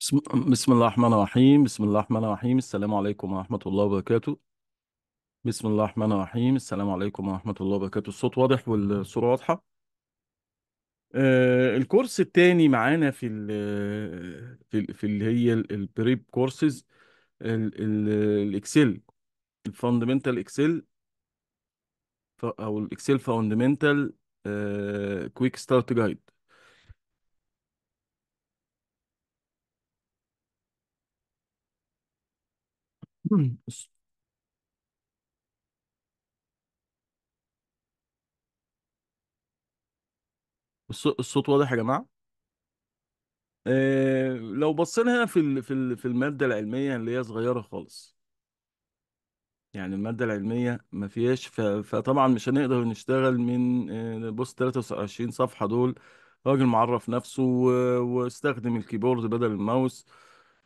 بسم الله الرحمن الرحيم بسم الله الرحمن الرحيم السلام عليكم ورحمة الله وبركاته بسم الله الرحمن الرحيم السلام عليكم ورحمة الله وبركاته الصوت واضح والصورة واضحة آه الكورس التاني معانا في ال في, الـ في اللي هي البريب كورسز الاكسل الفاندمنتال اكسل او الاكسل فاندمنتال كويك ستارت جايد الص- الصوت واضح يا جماعة إيه لو بصينا هنا في في في المادة العلمية اللي هي صغيرة خالص يعني المادة العلمية ما فيهاش فطبعا مش هنقدر نشتغل من آه، بص 23 صفحة دول راجل معرف نفسه واستخدم الكيبورد بدل الماوس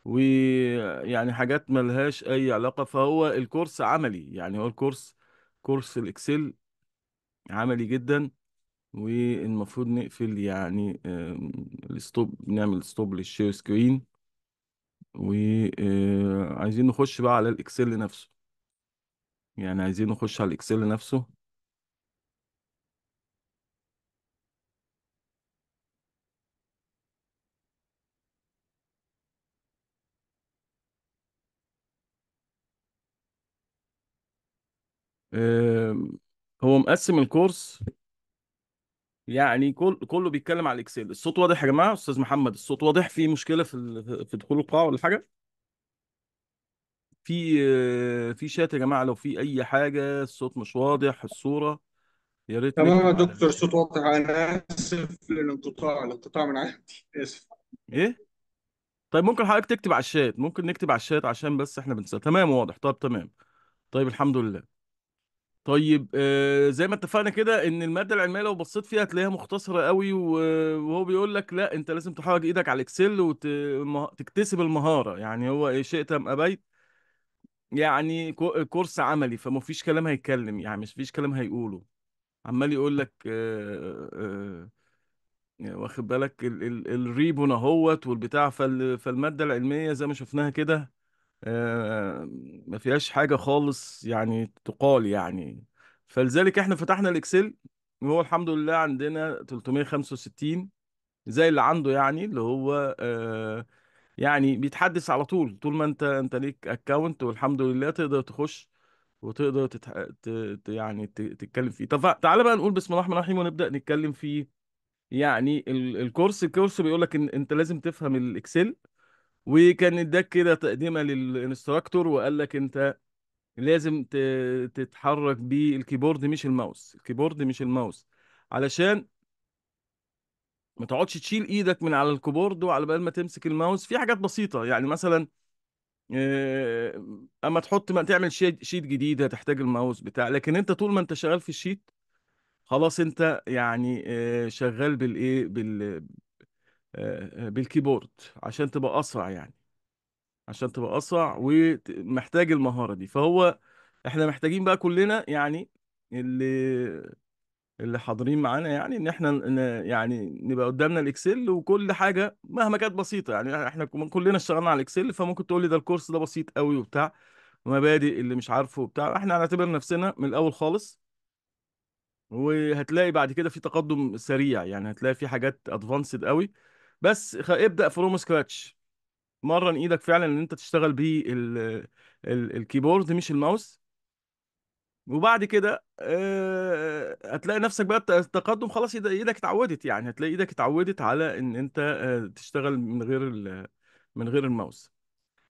ويعني حاجات ملهاش اي علاقه فهو الكورس عملي يعني هو الكورس كورس الاكسل عملي جدا والمفروض نقفل يعني آمم، الستوب نعمل ستوب للشير سكرين وعايزين نخش بقى على الاكسل نفسه يعني عايزين نخش على الاكسل نفسه هو مقسم الكورس يعني كل كله بيتكلم على الاكسل الصوت واضح يا جماعه استاذ محمد الصوت واضح في مشكله في في دخول القاعه ولا حاجه في آه، في شات يا جماعه لو في اي حاجه الصوت مش واضح الصوره يا ريت تمام يا دكتور صوت واضح أنا آسف للانقطاع الانقطاع من عندي آسف ايه طيب ممكن حضرتك تكتب على الشات ممكن نكتب على الشات عشان بس احنا بنسال تمام واضح طب تمام طيب الحمد لله طيب آه، زي ما اتفقنا كده ان الماده العلميه لو بصيت فيها هتلاقيها مختصره قوي وهو بيقول لك لا انت لازم تحرك ايدك على الاكسل وتكتسب المهاره يعني هو ايه شئت ام ابيت يعني كورس عملي فما فيش كلام هيتكلم يعني مش فيش كلام هيقوله عمال يقول لك آه، آه، واخد بالك الريبون اهوت والبتاع فالماده العلميه زي ما شفناها كده آه، ما فيهاش حاجة خالص يعني تقال يعني فلذلك احنا فتحنا الاكسل وهو الحمد لله عندنا 365 زي اللي عنده يعني اللي هو آه، يعني بيتحدث على طول طول ما انت انت ليك اكونت والحمد لله تقدر تخش وتقدر تتح... ت... يعني ت... تتكلم فيه طب تعالى بقى نقول بسم الله الرحمن الرحيم ونبدا نتكلم في يعني ال... الكورس الكورس بيقول لك ان انت لازم تفهم الاكسل وكان اداك كده تقديمه للانستراكتور وقال لك انت لازم تتحرك بالكيبورد مش الماوس الكيبورد مش الماوس علشان ما تقعدش تشيل ايدك من على الكيبورد وعلى بال ما تمسك الماوس في حاجات بسيطه يعني مثلا آه، اما تحط ما تعمل شيت جديده جديد هتحتاج الماوس بتاع لكن انت طول ما انت شغال في الشيت خلاص انت يعني آه، شغال بالايه بال آه، آه، بالكيبورد عشان تبقى اسرع يعني عشان تبقى اسرع ومحتاج المهاره دي فهو احنا محتاجين بقى كلنا يعني اللي اللي حاضرين معانا يعني ان احنا يعني نبقى قدامنا الاكسل وكل حاجه مهما كانت بسيطه يعني احنا كلنا اشتغلنا على الاكسل فممكن تقول لي ده الكورس ده بسيط قوي وبتاع مبادئ اللي مش عارفه وبتاع احنا هنعتبر نفسنا من الاول خالص وهتلاقي بعد كده في تقدم سريع يعني هتلاقي في حاجات ادفانسد قوي بس خ... ابدا فروم سكراتش مرن ايدك فعلا ان انت تشتغل بيه ال... ال... الكيبورد مش الماوس وبعد كده هتلاقي نفسك بقى التقدم خلاص ايدك اتعودت يعني هتلاقي ايدك اتعودت على ان انت تشتغل من غير ال... من غير الماوس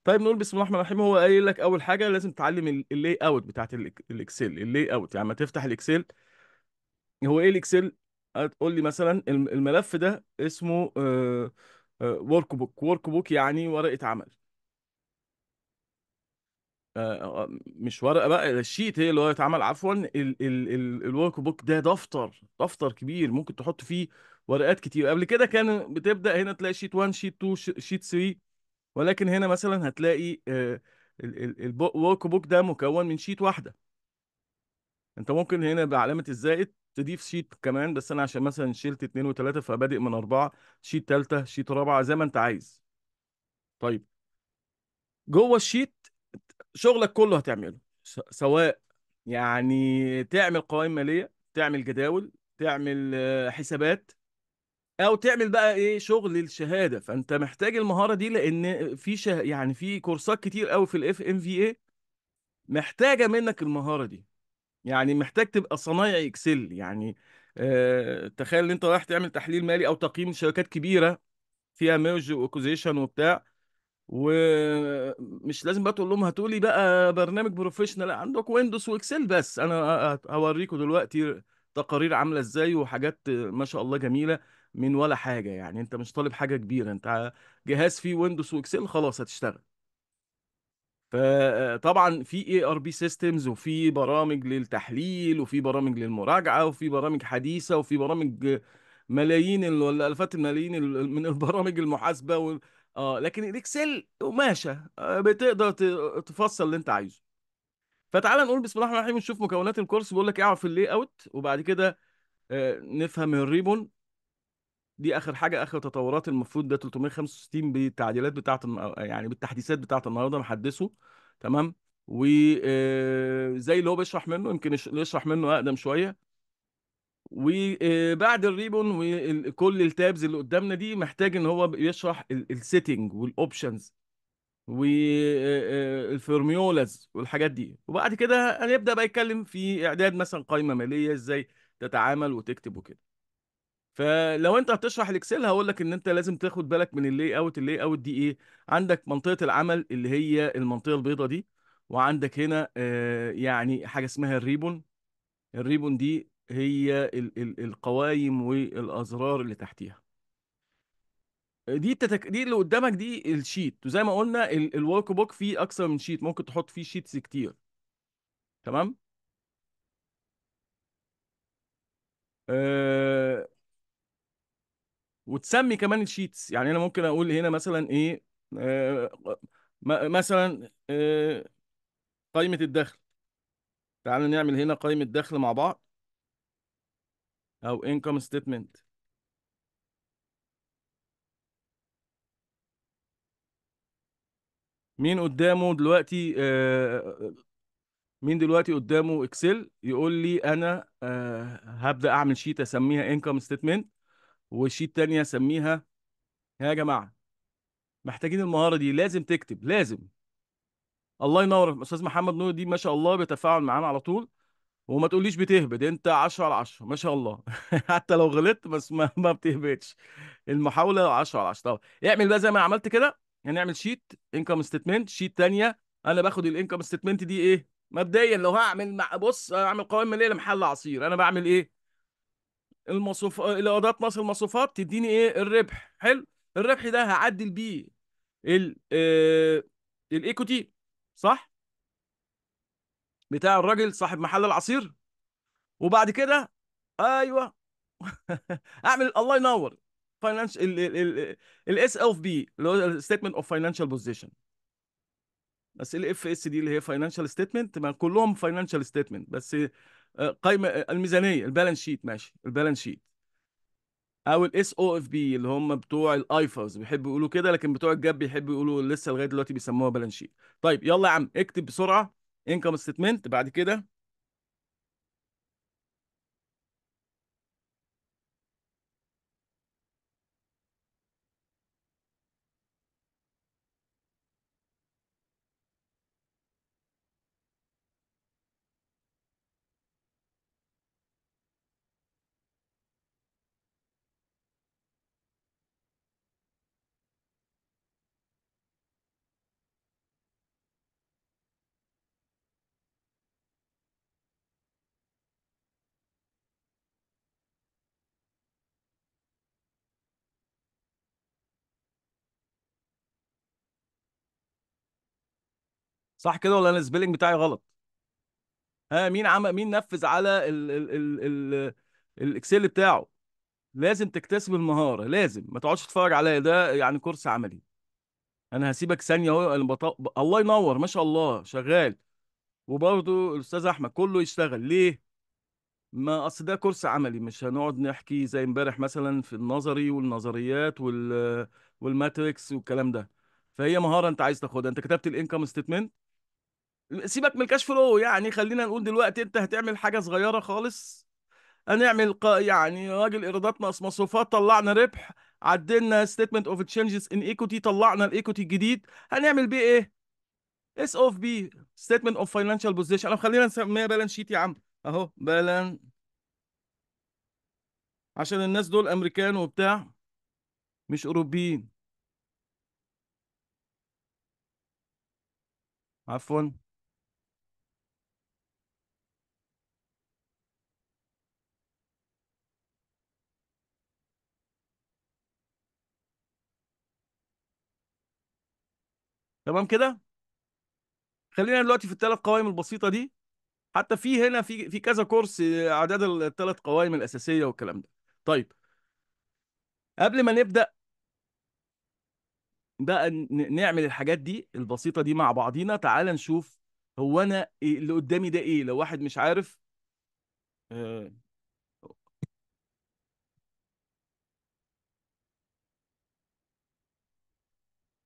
طيب نقول بسم الله الرحمن الرحيم هو قايل لك اول حاجه لازم تتعلم اللي اوت بتاعت الاكسل اللي اوت يعني ما تفتح الاكسل هو ايه الاكسل هتقول لي مثلا الملف ده اسمه ورك بوك ورك بوك يعني ورقة عمل آه، آه، مش ورقه بقى الشيت هي اللي هو يتعمل عفوا الورك بوك ده دفتر دفتر كبير ممكن تحط فيه ورقات كتير قبل كده كان بتبدا هنا تلاقي شيت 1 شيت 2 شيت 3 ولكن هنا مثلا هتلاقي آه، الورك بوك ده مكون من شيت واحده انت ممكن هنا بعلامه الزائد تضيف شيت كمان بس انا عشان مثلا شلت اتنين وتلاته فبادئ من اربعه شيت تالته شيت رابعه زي ما انت عايز طيب جوه الشيت شغلك كله هتعمله سواء يعني تعمل قوائم ماليه تعمل جداول تعمل آه، حسابات او تعمل بقى ايه شغل الشهاده فانت محتاج المهاره دي لان في شه... يعني في كورسات كتير قوي في الاف ام في اي محتاجه منك المهاره دي يعني محتاج تبقى صنايعي اكسل يعني آه تخيل ان انت رايح تعمل تحليل مالي او تقييم شركات كبيره فيها ميرج واكوزيشن وبتاع ومش لازم بقى تقول لهم هاتوا لي بقى برنامج بروفيشنال عندك ويندوز واكسل بس انا هوريكم دلوقتي تقارير عامله ازاي وحاجات ما شاء الله جميله من ولا حاجه يعني انت مش طالب حاجه كبيره انت جهاز فيه ويندوز واكسل خلاص هتشتغل فطبعا في اي ار بي سيستمز وفي برامج للتحليل وفي برامج للمراجعه وفي برامج حديثه وفي برامج ملايين ولا الفات الملايين من البرامج المحاسبه و... اه لكن الاكسل قماشه آه، بتقدر تفصل اللي انت عايزه فتعال نقول بسم الله الرحمن الرحيم نشوف مكونات الكورس بيقول لك اعرف اللي اوت وبعد كده آه، نفهم الريبون دي اخر حاجه اخر تطورات المفروض ده 365 بالتعديلات بتاعه يعني بالتحديثات بتاعه النهارده محدثه تمام وزي آه، اللي هو بيشرح منه يمكن يشرح منه اقدم شويه وبعد آه، الريبون وكل التابز اللي قدامنا دي محتاج ان هو يشرح السيتنج والاوبشنز والفيرميولز والحاجات دي وبعد كده هنبدا بقى يتكلم في اعداد مثلا قائمه ماليه ازاي تتعامل وتكتب وكده فلو انت هتشرح الاكسل هقول لك ان انت لازم تاخد بالك من اللاي اوت اللاي اوت دي ايه عندك منطقه العمل اللي هي المنطقه البيضاء دي وعندك هنا آه، يعني حاجه اسمها الريبون الريبون دي هي ال ال القوائم والازرار اللي تحتيها دي التتك... دي اللي قدامك دي الشيت وزي ما قلنا ال الورك بوك فيه اكثر من شيت ممكن تحط فيه شيتس كتير تمام آه وتسمي كمان الشيتس يعني انا ممكن اقول هنا مثلا ايه آه مثلا آه قائمه الدخل تعالى نعمل هنا قائمه دخل مع بعض او income statement مين قدامه دلوقتي آه مين دلوقتي قدامه اكسل يقول لي انا آه هبدا اعمل شيت اسميها انكم ستيتمنت وشيت تانية اسميها يا جماعه محتاجين المهاره دي لازم تكتب لازم الله ينور استاذ محمد نور دي ما شاء الله بيتفاعل معانا على طول وما تقوليش بتهبد انت 10 على 10 ما شاء الله حتى لو غلطت بس ما, ما بتهبدش المحاوله 10 على 10 طب اعمل بقى زي ما عملت كده هنعمل شيت انكم ستيتمنت شيت ثانيه انا باخد الانكم ستيتمنت دي ايه مبدئيا لو هعمل مع بص هعمل قوائم ماليه لمحل عصير انا بعمل ايه المصروف ايرادات ناقص المصروفات تديني ايه الربح حلو الربح ده هعدل بيه ال آه... الايكوتي صح بتاع الراجل صاحب محل العصير وبعد كده ايوه اعمل الله ينور فاينانس الاس اوف بي اللي هو ستيتمنت اوف فاينانشال بوزيشن بس الاف اس دي اللي هي فاينانشال ستيتمنت ما كلهم فاينانشال ستيتمنت بس قائمه آه، الميزانيه البالانس شيت ماشي البالانس شيت او الاس او اف بي اللي هم بتوع الايفرز بيحبوا يقولوا كده لكن بتوع الجاب بيحبوا يقولوا لسه لغايه دلوقتي بيسموها بالانس شيت طيب يلا يا عم اكتب بسرعه انكم ستمنت بعد كده صح كده ولا انا السبيلنج بتاعي غلط ها مين عمل مين نفذ على ال ال ال ال الاكسل بتاعه لازم تكتسب المهاره لازم ما تقعدش تتفرج عليا ده يعني كورس عملي انا هسيبك ثانيه اهو بط... الله ينور ما شاء الله شغال وبرضه الاستاذ احمد كله يشتغل ليه ما اصل ده كورس عملي مش هنقعد نحكي زي امبارح مثلا في النظري والنظريات وال والماتريكس والكلام ده فهي مهاره انت عايز تاخدها انت كتبت الانكم ستيتمنت سيبك من الكاش فلو يعني خلينا نقول دلوقتي انت هتعمل حاجه صغيره خالص هنعمل ق... يعني راجل ايرادات ناقص مصروفات طلعنا ربح عدلنا ستيتمنت اوف تشينجز ان ايكوتي طلعنا الايكوتي الجديد هنعمل بيه ايه؟ اس اوف بي ستيتمنت اوف فاينانشال بوزيشن انا خلينا نسميها بالانس شيت يا عم اهو بالان عشان الناس دول امريكان وبتاع مش اوروبيين عفوا تمام كده خلينا دلوقتي في الثلاث قوائم البسيطه دي حتى في هنا في في كذا كورس آه، اعداد الثلاث قوائم الاساسيه والكلام ده طيب قبل ما نبدا بقى نعمل الحاجات دي البسيطه دي مع بعضينا تعال نشوف هو انا إيه، اللي قدامي ده ايه لو واحد مش عارف آه،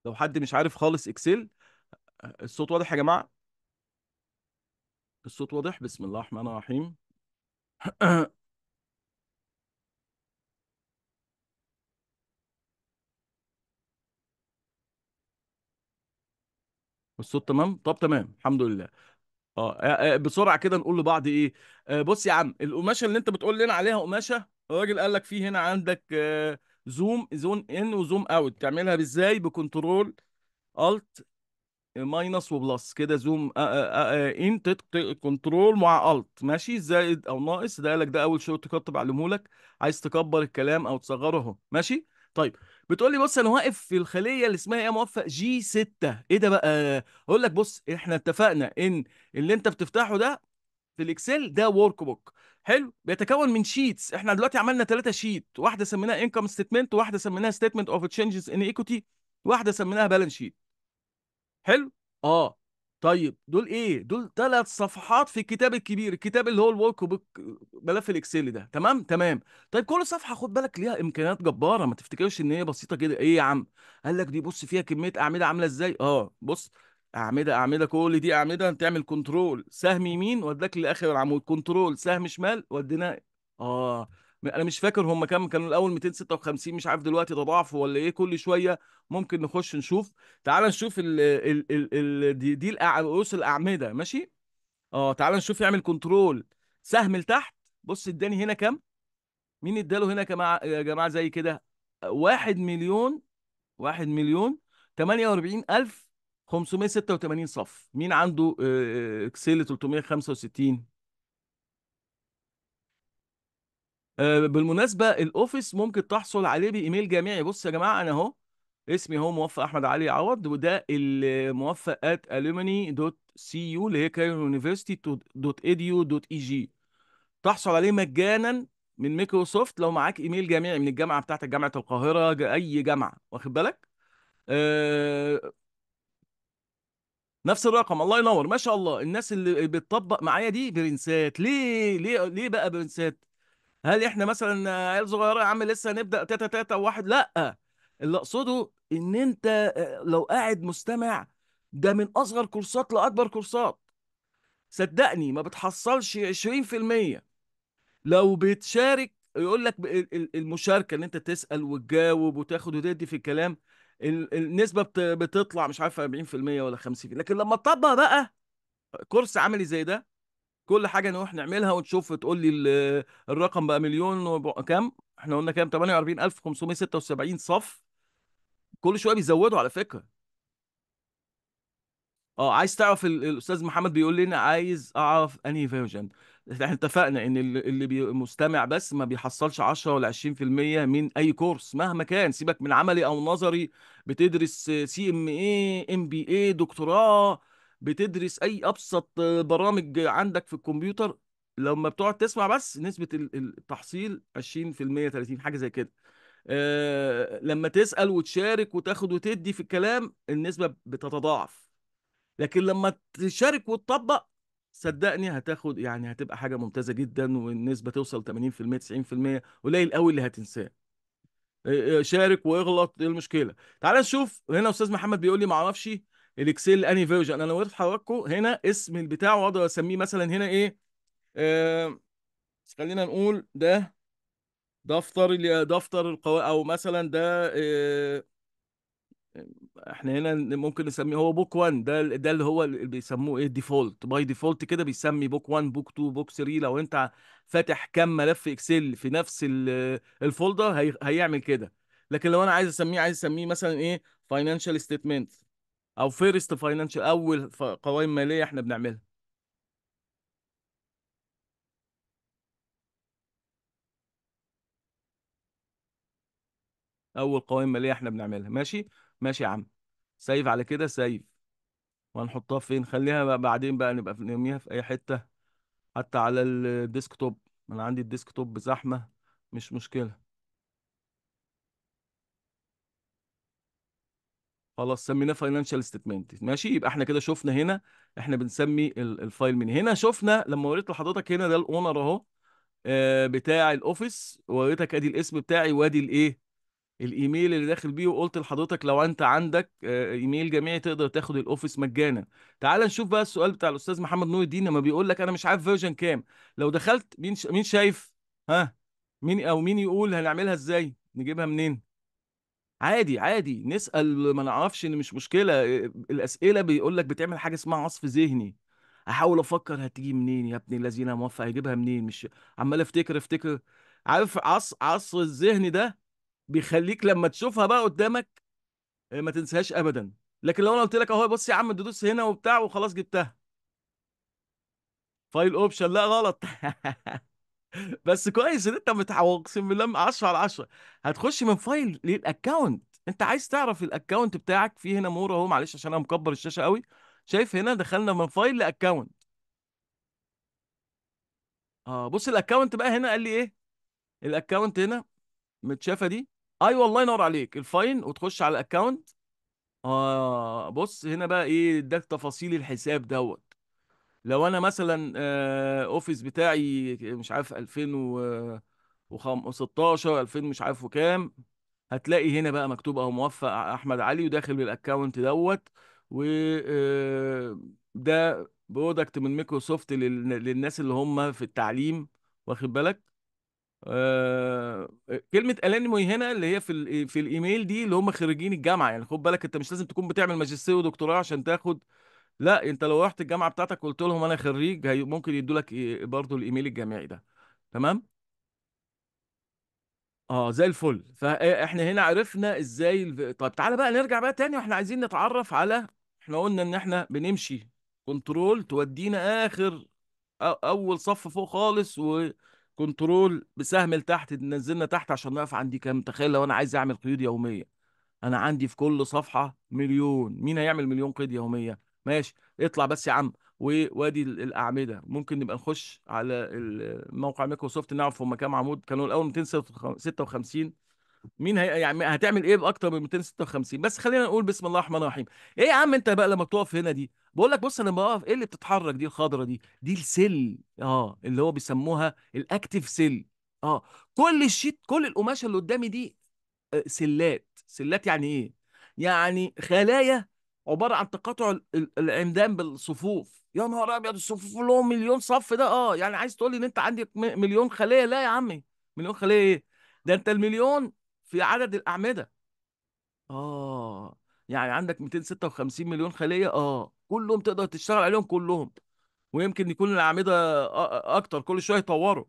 لو حد مش عارف خالص اكسل الصوت واضح يا جماعه الصوت واضح بسم الله الرحمن الرحيم الصوت تمام طب تمام الحمد لله اه, آه،, آه، بسرعه كده نقول لبعض ايه آه، بص يا عم القماشه اللي انت بتقول لنا عليها قماشه الراجل قال لك في هنا عندك آه زوم زون ان وزوم اوت تعملها ازاي بكنترول الت ماينس وبلس كده زوم ان كنترول مع الت ماشي زائد او ناقص ده لك ده اول شورت كات بعلمه لك عايز تكبر الكلام او تصغره اهو ماشي طيب بتقول لي بص انا واقف في الخليه اللي اسمها ايه موفق جي 6 ايه ده بقى اقول لك بص احنا اتفقنا ان اللي انت بتفتحه ده في الاكسل ده ورك بوك حلو بيتكون من شيتس احنا دلوقتي عملنا ثلاثه شيت واحده سميناها انكم ستيتمنت وواحده سميناها ستيتمنت اوف تشينجز ان ايكوتي واحده سميناها بالانس شيت حلو اه طيب دول ايه دول ثلاث صفحات في الكتاب الكبير الكتاب اللي هو الورك بوك ملف الاكسل ده تمام تمام طيب كل صفحه خد بالك ليها امكانيات جباره ما تفتكرش ان هي بسيطه كده ايه يا عم قال لك دي بص فيها كميه اعمده عامله ازاي اه بص اعمده اعمده كل دي اعمده تعمل كنترول سهم يمين وداك لاخر العمود كنترول سهم شمال ودينا اه انا مش فاكر هم كام كانوا الاول 256 مش عارف دلوقتي تضاعفوا ولا ايه كل شويه ممكن نخش نشوف تعال نشوف ال ال ال ال دي, دي رؤوس الاعمده ماشي اه تعال نشوف يعمل كنترول سهم لتحت بص اداني هنا كام مين اداله هنا كما يا جماعه زي كده 1 مليون 1 مليون 48 الف 586 صف مين عنده آه، اكسل 365 آه، بالمناسبه الاوفيس ممكن تحصل عليه بايميل جامعي بص يا جماعه انا اهو اسمي هو موفق احمد علي عوض وده الموفق ات الوميني دوت سي يو اللي هي كايرو يونيفرستي دوت ايديو دوت اي جي تحصل عليه مجانا من مايكروسوفت لو معاك ايميل جامعي من الجامعه بتاعتك جامعه القاهره اي جامعه واخد بالك آه، نفس الرقم الله ينور ما شاء الله الناس اللي بتطبق معايا دي برنسات ليه ليه ليه بقى برنسات هل احنا مثلا عيال صغيره يا عم لسه هنبدا تاتا تاتا واحد لا اللي اقصده ان انت آه، لو قاعد مستمع ده من اصغر كورسات لاكبر كورسات صدقني ما بتحصلش 20% لو بتشارك يقول لك المشاركه ان انت تسال وتجاوب وتاخد وتدي في الكلام النسبه بتطلع مش عارف 40% ولا 50% لكن لما تطبق بقى كورس عملي زي ده كل حاجه نروح نعملها ونشوف تقول لي الرقم بقى مليون وبقى كام احنا قلنا كام 48576 صف كل شويه بيزودوا على فكره اه عايز تعرف الاستاذ محمد بيقول لنا عايز اعرف انهي فيرجن احنا اتفقنا ان اللي بي مستمع بس ما بيحصلش 10 ولا 20% من اي كورس مهما كان سيبك من عملي او نظري بتدرس سي ام اي ام بي اي دكتوراه بتدرس اي ابسط برامج عندك في الكمبيوتر لما بتقعد تسمع بس نسبه التحصيل 20% 30 حاجه زي كده أه لما تسال وتشارك وتاخد وتدي في الكلام النسبه بتتضاعف لكن لما تشارك وتطبق صدقني هتاخد يعني هتبقى حاجه ممتازه جدا والنسبه توصل 80% 90% قليل قوي اللي هتنساه شارك واغلط ايه المشكله تعال نشوف هنا استاذ محمد بيقول لي ما اعرفش الاكسل اني فيرجن انا وريت حضراتكم هنا اسم البتاع واقدر اسميه مثلا هنا ايه آه خلينا نقول ده دفتر دفتر القوا او مثلا ده آه احنا هنا ممكن نسميه هو بوك 1 ده ده اللي هو اللي بيسموه ايه ديفولت باي ديفولت كده بيسمي بوك 1 بوك 2 بوك 3 لو انت فاتح كام ملف اكسل في نفس الفولدر هي هيعمل كده لكن لو انا عايز اسميه عايز اسميه مثلا ايه فاينانشال ستيتمنت او فيرست فاينانشال اول قوائم ماليه احنا بنعملها اول قوائم ماليه احنا بنعملها ماشي ماشي يا عم سيف على كده سيف وهنحطها فين خليها بقى بعدين بقى نبقى نرميها في اي حته حتى على الديسك توب انا عندي الديسك توب زحمه مش مشكله خلاص سميناه فاينانشال ستيتمنت ماشي يبقى احنا كده شفنا هنا احنا بنسمي الفايل من هنا شفنا لما وريت لحضرتك هنا ده الاونر اهو آه، بتاع الاوفيس ووريتك ادي الاسم بتاعي وادي الايه الايميل اللي داخل بيه وقلت لحضرتك لو انت عندك آه، ايميل جامعي تقدر تاخد الاوفيس مجانا تعال نشوف بقى السؤال بتاع الاستاذ محمد نور الدين لما بيقول لك انا مش عارف فيرجن كام لو دخلت مين ش... مين شايف ها مين او مين يقول هنعملها ازاي نجيبها منين عادي عادي نسال ما نعرفش ان مش مشكله آه، الاسئله بيقول لك بتعمل حاجه اسمها عصف ذهني احاول افكر هتيجي منين يا ابن الذين موفق هيجيبها منين مش عمال افتكر افتكر عارف عصر الذهن ده بيخليك لما تشوفها بقى قدامك آه، ما تنساهاش ابدا لكن لو انا قلت لك اهو بص يا عم تدوس هنا وبتاع وخلاص جبتها فايل اوبشن لا غلط بس كويس ان انت متعوق اقسم بالله 10 على 10 هتخش من فايل للاكونت انت عايز تعرف الاكونت بتاعك في هنا مور اهو معلش عشان انا مكبر الشاشه قوي شايف هنا دخلنا من فايل لاكونت اه بص الاكونت بقى هنا قال لي ايه الاكونت هنا متشافه دي ايوه الله ينور عليك الفاين وتخش على الاكونت اه بص هنا بقى ايه اداك تفاصيل الحساب دوت لو انا مثلا آه، اوفيس بتاعي مش عارف 2016 2000 مش عارف وكام هتلاقي هنا بقى مكتوب اهو موفق احمد علي وداخل بالاكونت دوت و آه، ده برودكت من مايكروسوفت للناس اللي هم في التعليم واخد بالك آه، كلمه ألانمي هنا اللي هي في في الايميل دي اللي هم خريجين الجامعه يعني خد بالك انت مش لازم تكون بتعمل ماجستير ودكتوراه عشان تاخد لا انت لو رحت الجامعه بتاعتك قلت لهم انا خريج هي... ممكن يدوا لك إيه، برضه الايميل الجامعي ده تمام اه زي الفل فاحنا آه، هنا عرفنا ازاي الف... طب تعالى بقى نرجع بقى تاني واحنا عايزين نتعرف على احنا قلنا ان احنا بنمشي كنترول تودينا اخر أو... اول صف فوق خالص و كنترول بسهم لتحت نزلنا تحت عشان نقف عندي كام تخيل لو انا عايز اعمل قيود يوميه انا عندي في كل صفحه مليون مين هيعمل مليون قيد يوميه ماشي اطلع بس يا عم وادي الاعمده ممكن نبقى نخش على موقع مايكروسوفت نعرف هم كام عمود كانوا الاول 256 مين هي يعني هتعمل ايه باكتر من 256 بس خلينا نقول بسم الله الرحمن الرحيم ايه يا عم انت بقى لما تقف هنا دي بقول لك بص انا بقف ايه اللي بتتحرك دي الخضره دي دي السل اه اللي هو بيسموها الاكتيف سيل اه كل الشيت كل القماشه اللي قدامي دي آه، سلات سلات يعني ايه يعني خلايا عباره عن تقاطع العمدان بالصفوف يا نهار ابيض الصفوف لهم مليون صف ده اه يعني عايز تقول لي ان انت عندك مليون خليه لا يا عمي مليون خليه ايه ده انت المليون في عدد الأعمدة آه يعني عندك 256 مليون خلية آه كلهم تقدر تشتغل عليهم كلهم ويمكن يكون الأعمدة أكتر كل شوية يطوروا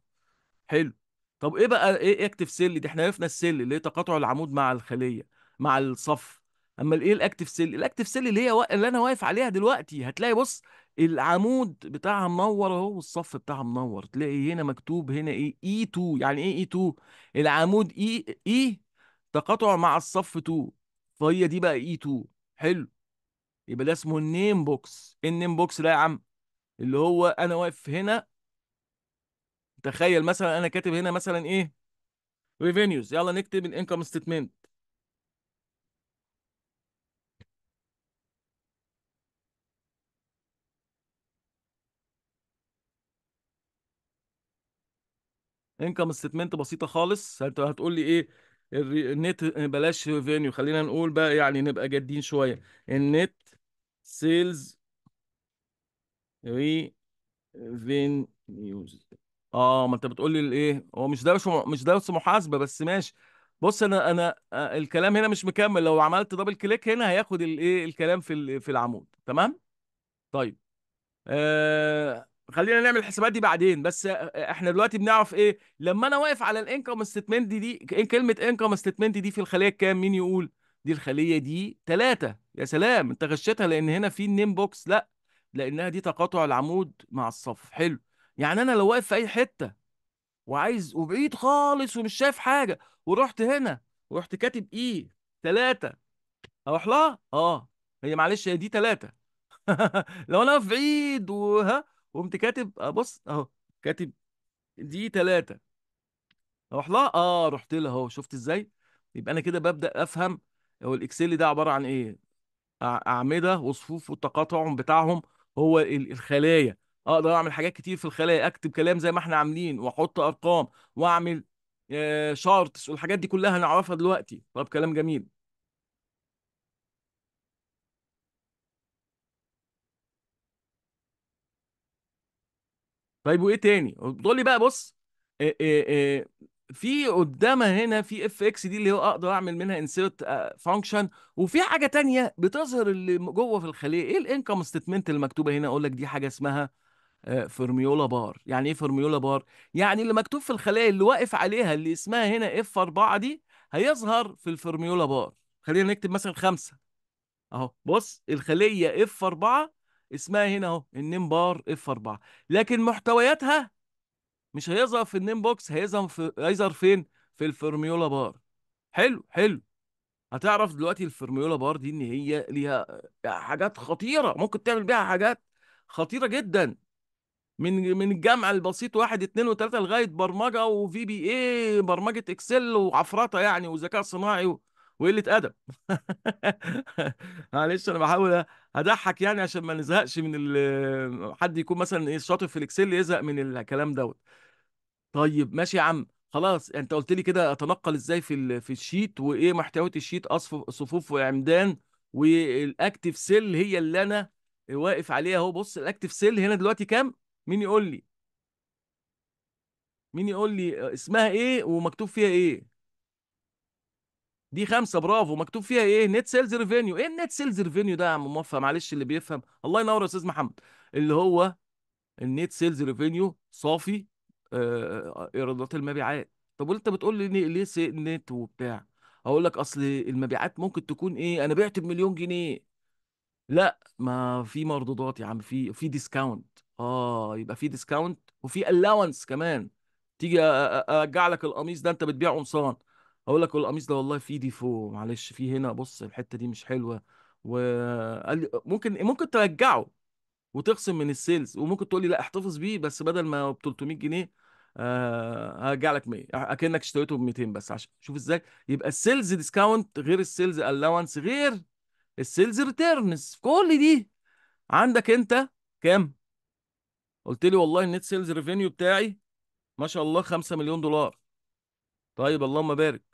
حلو طب إيه بقى إيه أكتف سيل دي إحنا عرفنا السيل اللي هي تقاطع العمود مع الخلية مع الصف اما الايه الاكتف سيل الاكتف سيل اللي هي و... اللي انا واقف عليها دلوقتي هتلاقي بص العمود بتاعها منور اهو والصف بتاعها منور تلاقي هنا مكتوب هنا ايه اي e 2 يعني ايه اي e 2 العمود اي e، اي تقاطع مع الصف 2 فهي دي بقى اي e 2 حلو يبقى ده اسمه النيم بوكس النيم بوكس ده يا عم اللي هو انا واقف هنا تخيل مثلا انا كاتب هنا مثلا ايه ريفينيوز يلا نكتب الانكم ستيتمنت انكم ستمنت بسيطه خالص هتقول لي ايه النت بلاش ريفينيو خلينا نقول بقى يعني نبقى جادين شويه النت سيلز ريفينيوز اه ما انت بتقول لي الايه هو مش درس مش درس محاسبه بس ماشي بص انا انا آه، الكلام هنا مش مكمل لو عملت دبل كليك هنا هياخد الايه الكلام في في العمود تمام طيب آه خلينا نعمل الحسابات دي بعدين بس آه، آه، احنا دلوقتي بنعرف ايه لما انا واقف على الانكم ستمنت دي دي كلمه انكم ستمنت دي في الخليه الكام مين يقول دي الخليه دي ثلاثة يا سلام انت غشيتها لان هنا في النيم بوكس لا لانها دي تقاطع العمود مع الصف حلو يعني انا لو واقف في اي حته وعايز وبعيد خالص ومش شايف حاجه ورحت هنا ورحت كاتب e ايه ثلاثة اروح لها اه هي معلش هي دي ثلاثة لو انا واقف بعيد وها قمت كاتب ابص آه، اهو كاتب دي ثلاثة اروح لها اه رحت لها اهو شفت ازاي يبقى انا كده ببدا افهم هو الاكسل ده عباره عن ايه اعمده وصفوف والتقاطع بتاعهم هو الخلايا اقدر اعمل حاجات كتير في الخلايا اكتب كلام زي ما احنا عاملين واحط ارقام واعمل آه، شارتس والحاجات دي كلها هنعرفها دلوقتي طب كلام جميل طيب وايه تاني تقول لي بقى بص إيه إيه إيه في قدامها هنا في اف اكس دي اللي هو اقدر اعمل منها انسيرت فانكشن وفي حاجه تانية بتظهر اللي جوه في الخليه ايه الانكم ستيتمنت المكتوبه هنا اقول لك دي حاجه اسمها فورميولا بار يعني ايه فورميولا بار يعني اللي مكتوب في الخليه اللي واقف عليها اللي اسمها هنا اف 4 دي هيظهر في الفورميولا بار خلينا نكتب مثلا خمسة اهو بص الخليه اف 4 اسمها هنا اهو النيم بار اف 4 لكن محتوياتها مش هيظهر في النيم بوكس هيظهر في هيظهر فين في الفورميولا بار حلو حلو هتعرف دلوقتي الفورميولا بار دي ان هي ليها حاجات خطيره ممكن تعمل بيها حاجات خطيره جدا من من الجمع البسيط واحد اتنين وتلاته لغايه برمجه وفي بي اي برمجه اكسل وعفرطه يعني وذكاء صناعي و... وقله ادب معلش انا بحاول اضحك يعني عشان ما نزهقش من حد يكون مثلا ايه شاطر في الاكسل يزهق من الكلام دوت طيب ماشي يا عم خلاص انت قلت لي كده اتنقل ازاي في في الشيت وايه محتويات الشيت اصف صفوف وعمدان والاكتف سيل هي اللي انا واقف عليها اهو بص الاكتف سيل هنا دلوقتي كام مين يقول لي مين يقول لي اسمها ايه ومكتوب فيها ايه دي خمسة برافو مكتوب فيها ايه نت سيلز ريفينيو ايه النت سيلز ريفينيو ده يا عم موفق معلش اللي بيفهم الله ينور يا استاذ محمد اللي هو النت سيلز ريفينيو صافي آه،, آه ايرادات المبيعات طب وانت بتقول لي ليه نت وبتاع اقول لك اصل المبيعات ممكن تكون ايه انا بعت بمليون جنيه لا ما في مردودات يا عم في في ديسكاونت اه يبقى في ديسكاونت وفي الاونس كمان تيجي ارجع لك القميص ده انت بتبيعه قمصان اقول لك القميص ده والله فيه ديفو معلش فيه هنا بص الحته دي مش حلوه وقال لي ممكن ممكن ترجعه وتخصم من السيلز وممكن تقول لي لا احتفظ بيه بس بدل ما ب 300 جنيه آه هرجع لك 100 اكنك اشتريته ب 200 بس عشان شوف ازاي يبقى السيلز ديسكاونت غير السيلز الاونس غير السيلز ريتيرنز كل دي عندك انت كام؟ قلت لي والله النت سيلز ريفينيو بتاعي ما شاء الله 5 مليون دولار طيب اللهم بارك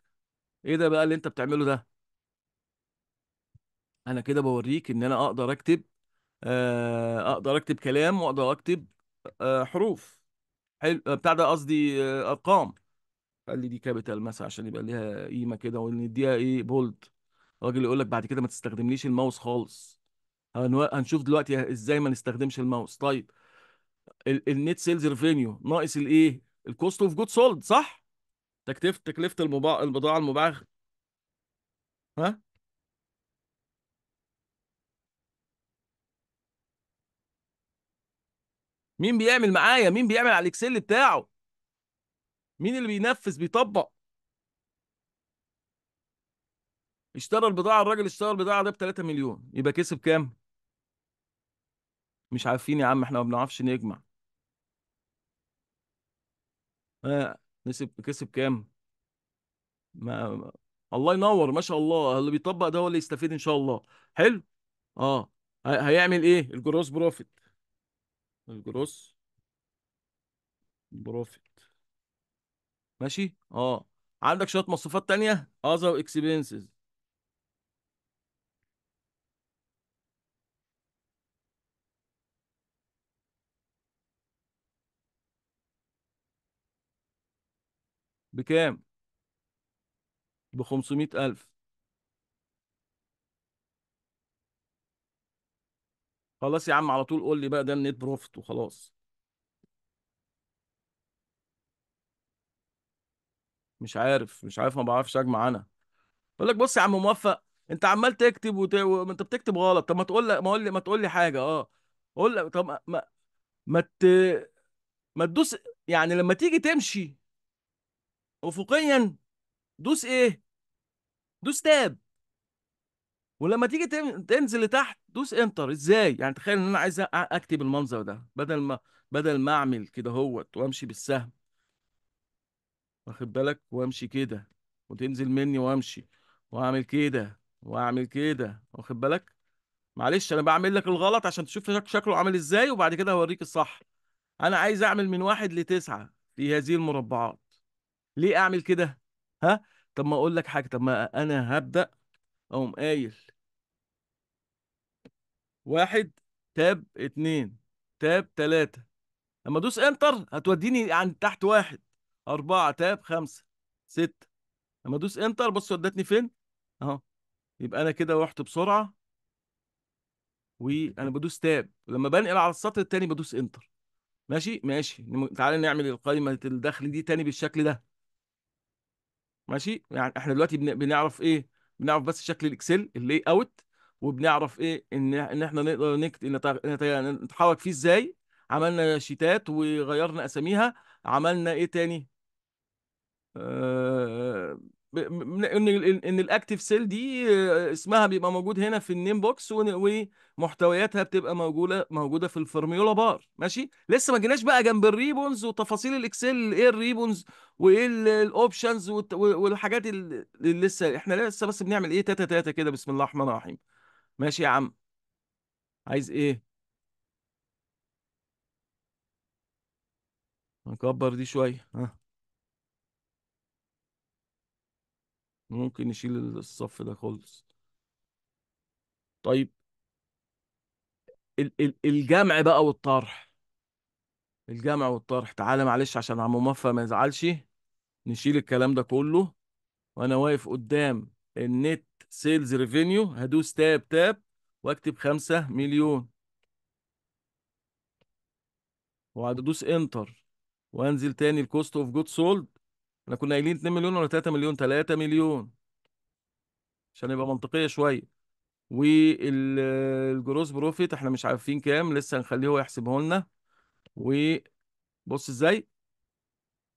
ايه ده بقى اللي انت بتعمله ده انا كده بوريك ان انا اقدر اكتب آه، اقدر اكتب كلام واقدر اكتب آه، حروف حلو آه، بتاع ده قصدي ارقام قال لي دي كابيتال مثلا عشان يبقى ليها قيمه كده ونديها ايه بولد الراجل يقول لك بعد كده ما تستخدمليش الماوس خالص هنشوف دلوقتي ازاي ما نستخدمش الماوس طيب النت سيلز ريفينيو ناقص الايه الكوست اوف جود سولد صح تكلفة تكلفة المبا... البضاعة المباعة ها؟ مين بيعمل معايا؟ مين بيعمل على الاكسل بتاعه؟ مين اللي بينفذ بيطبق؟ اشترى البضاعة الراجل اشترى البضاعة ده ب 3 مليون يبقى كسب كام؟ مش عارفين يا عم احنا ما بنعرفش نجمع. آه. نسب كسب كام ما الله ينور ما شاء الله اللي بيطبق ده هو اللي يستفيد ان شاء الله حلو اه هيعمل ايه الجروس بروفيت الجروس بروفيت ماشي اه عندك شويه مصروفات تانية other expenses بكام؟ ب 500000 خلاص يا عم على طول قول لي بقى ده النت بروفيت وخلاص مش عارف مش عارف ما بعرفش اجمع انا بقول لك بص يا عم موفق انت عمال تكتب وت... انت بتكتب غلط طب ما تقول لي ما قول لي ما تقول لي حاجه اه قول لي طب ما ما ما, ت... ما تدوس يعني لما تيجي تمشي افقيا دوس ايه دوس تاب ولما تيجي تنزل لتحت دوس انتر ازاي يعني تخيل ان انا عايز اكتب المنظر ده بدل ما بدل ما اعمل كده اهوت وامشي بالسهم واخد بالك وامشي كده وتنزل مني وامشي واعمل كده واعمل كده واخد بالك معلش انا بعمل لك الغلط عشان تشوف شكله عامل ازاي وبعد كده هوريك الصح انا عايز اعمل من واحد لتسعة في هذه المربعات ليه اعمل كده ها طب ما اقول لك حاجه طب ما انا هبدا اقوم قايل واحد تاب اتنين تاب تلاتة اما ادوس انتر هتوديني عند تحت واحد اربعة تاب خمسة ستة اما ادوس انتر بص ودتني فين اهو يبقى انا كده رحت بسرعة وانا بدوس تاب ولما بنقل على السطر التاني بدوس انتر ماشي ماشي تعالى نعمل القائمة الدخل دي تاني بالشكل ده ماشي يعني احنا دلوقتي بن... بنعرف ايه بنعرف بس شكل الاكسل اللي اوت وبنعرف ايه ان ان احنا نقدر نكت... نتحرك فيه ازاي عملنا شيتات وغيرنا اساميها عملنا ايه تاني آه، ان ان الاكتيف سيل دي آه، اسمها بيبقى موجود هنا في النيم بوكس ومحتوياتها بتبقى موجوده موجوده في الفورميولا بار ماشي لسه ما جيناش بقى جنب الريبونز وتفاصيل الاكسل ايه الريبونز وايه الاوبشنز والحاجات اللي لسه احنا لسه بس بنعمل ايه تاتا تاتا كده بسم الله الرحمن الرحيم ماشي يا عم عايز ايه نكبر دي شويه ها ممكن نشيل الصف ده خالص طيب الجمع بقى والطرح الجمع والطرح تعالى معلش عشان عم موفى ما يزعلش نشيل الكلام ده كله وانا واقف قدام النت سيلز ريفينيو هدوس تاب تاب واكتب 5 مليون وهدوس انتر وانزل تاني الكوست اوف جود سولد احنا كنا قايلين 2 مليون ولا 3 مليون 3 مليون عشان يبقى منطقيه شويه والجروس بروفيت احنا مش عارفين كام لسه هنخليه هو يحسبه لنا وبص ازاي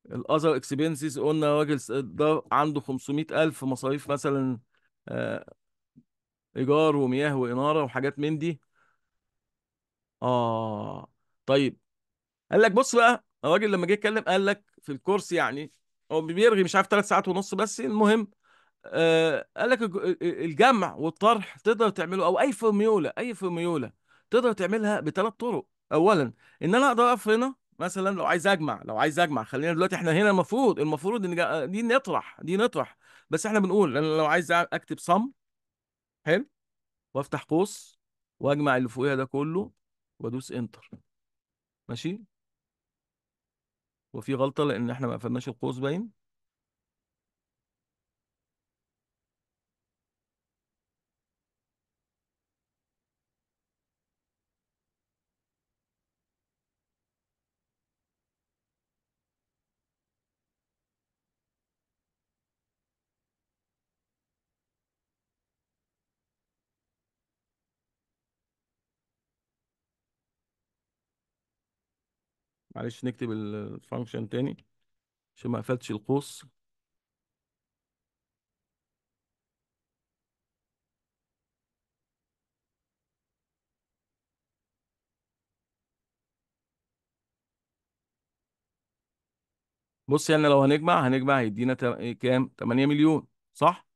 الاذر اكسبنسز قلنا راجل ده عنده 500000 مصاريف مثلا آه، ايجار ومياه واناره وحاجات من دي اه طيب قال لك بص بقى الراجل لما جه يتكلم قال لك في الكورس يعني هو بيرغي مش عارف ثلاث ساعات ونص بس المهم آه قال لك آه، الجمع والطرح تقدر تعمله او اي فورميولا اي فورميولا تقدر تعملها بثلاث طرق اولا ان انا اقدر اقف هنا مثلا لو عايز اجمع لو عايز اجمع خلينا دلوقتي احنا هنا المفروض المفروض ان آه، دي نطرح دي نطرح بس احنا بنقول انا لو عايز اكتب صم حلو وافتح قوس واجمع اللي فوقيها ده كله وادوس انتر ماشي وفي غلطه لان احنا ما قفلناش القوس باين معلش نكتب الفانكشن تاني عشان ما قفلتش القوس بص يعني لو هنجمع هنجمع هيدينا إيه، كام 8 مليون صح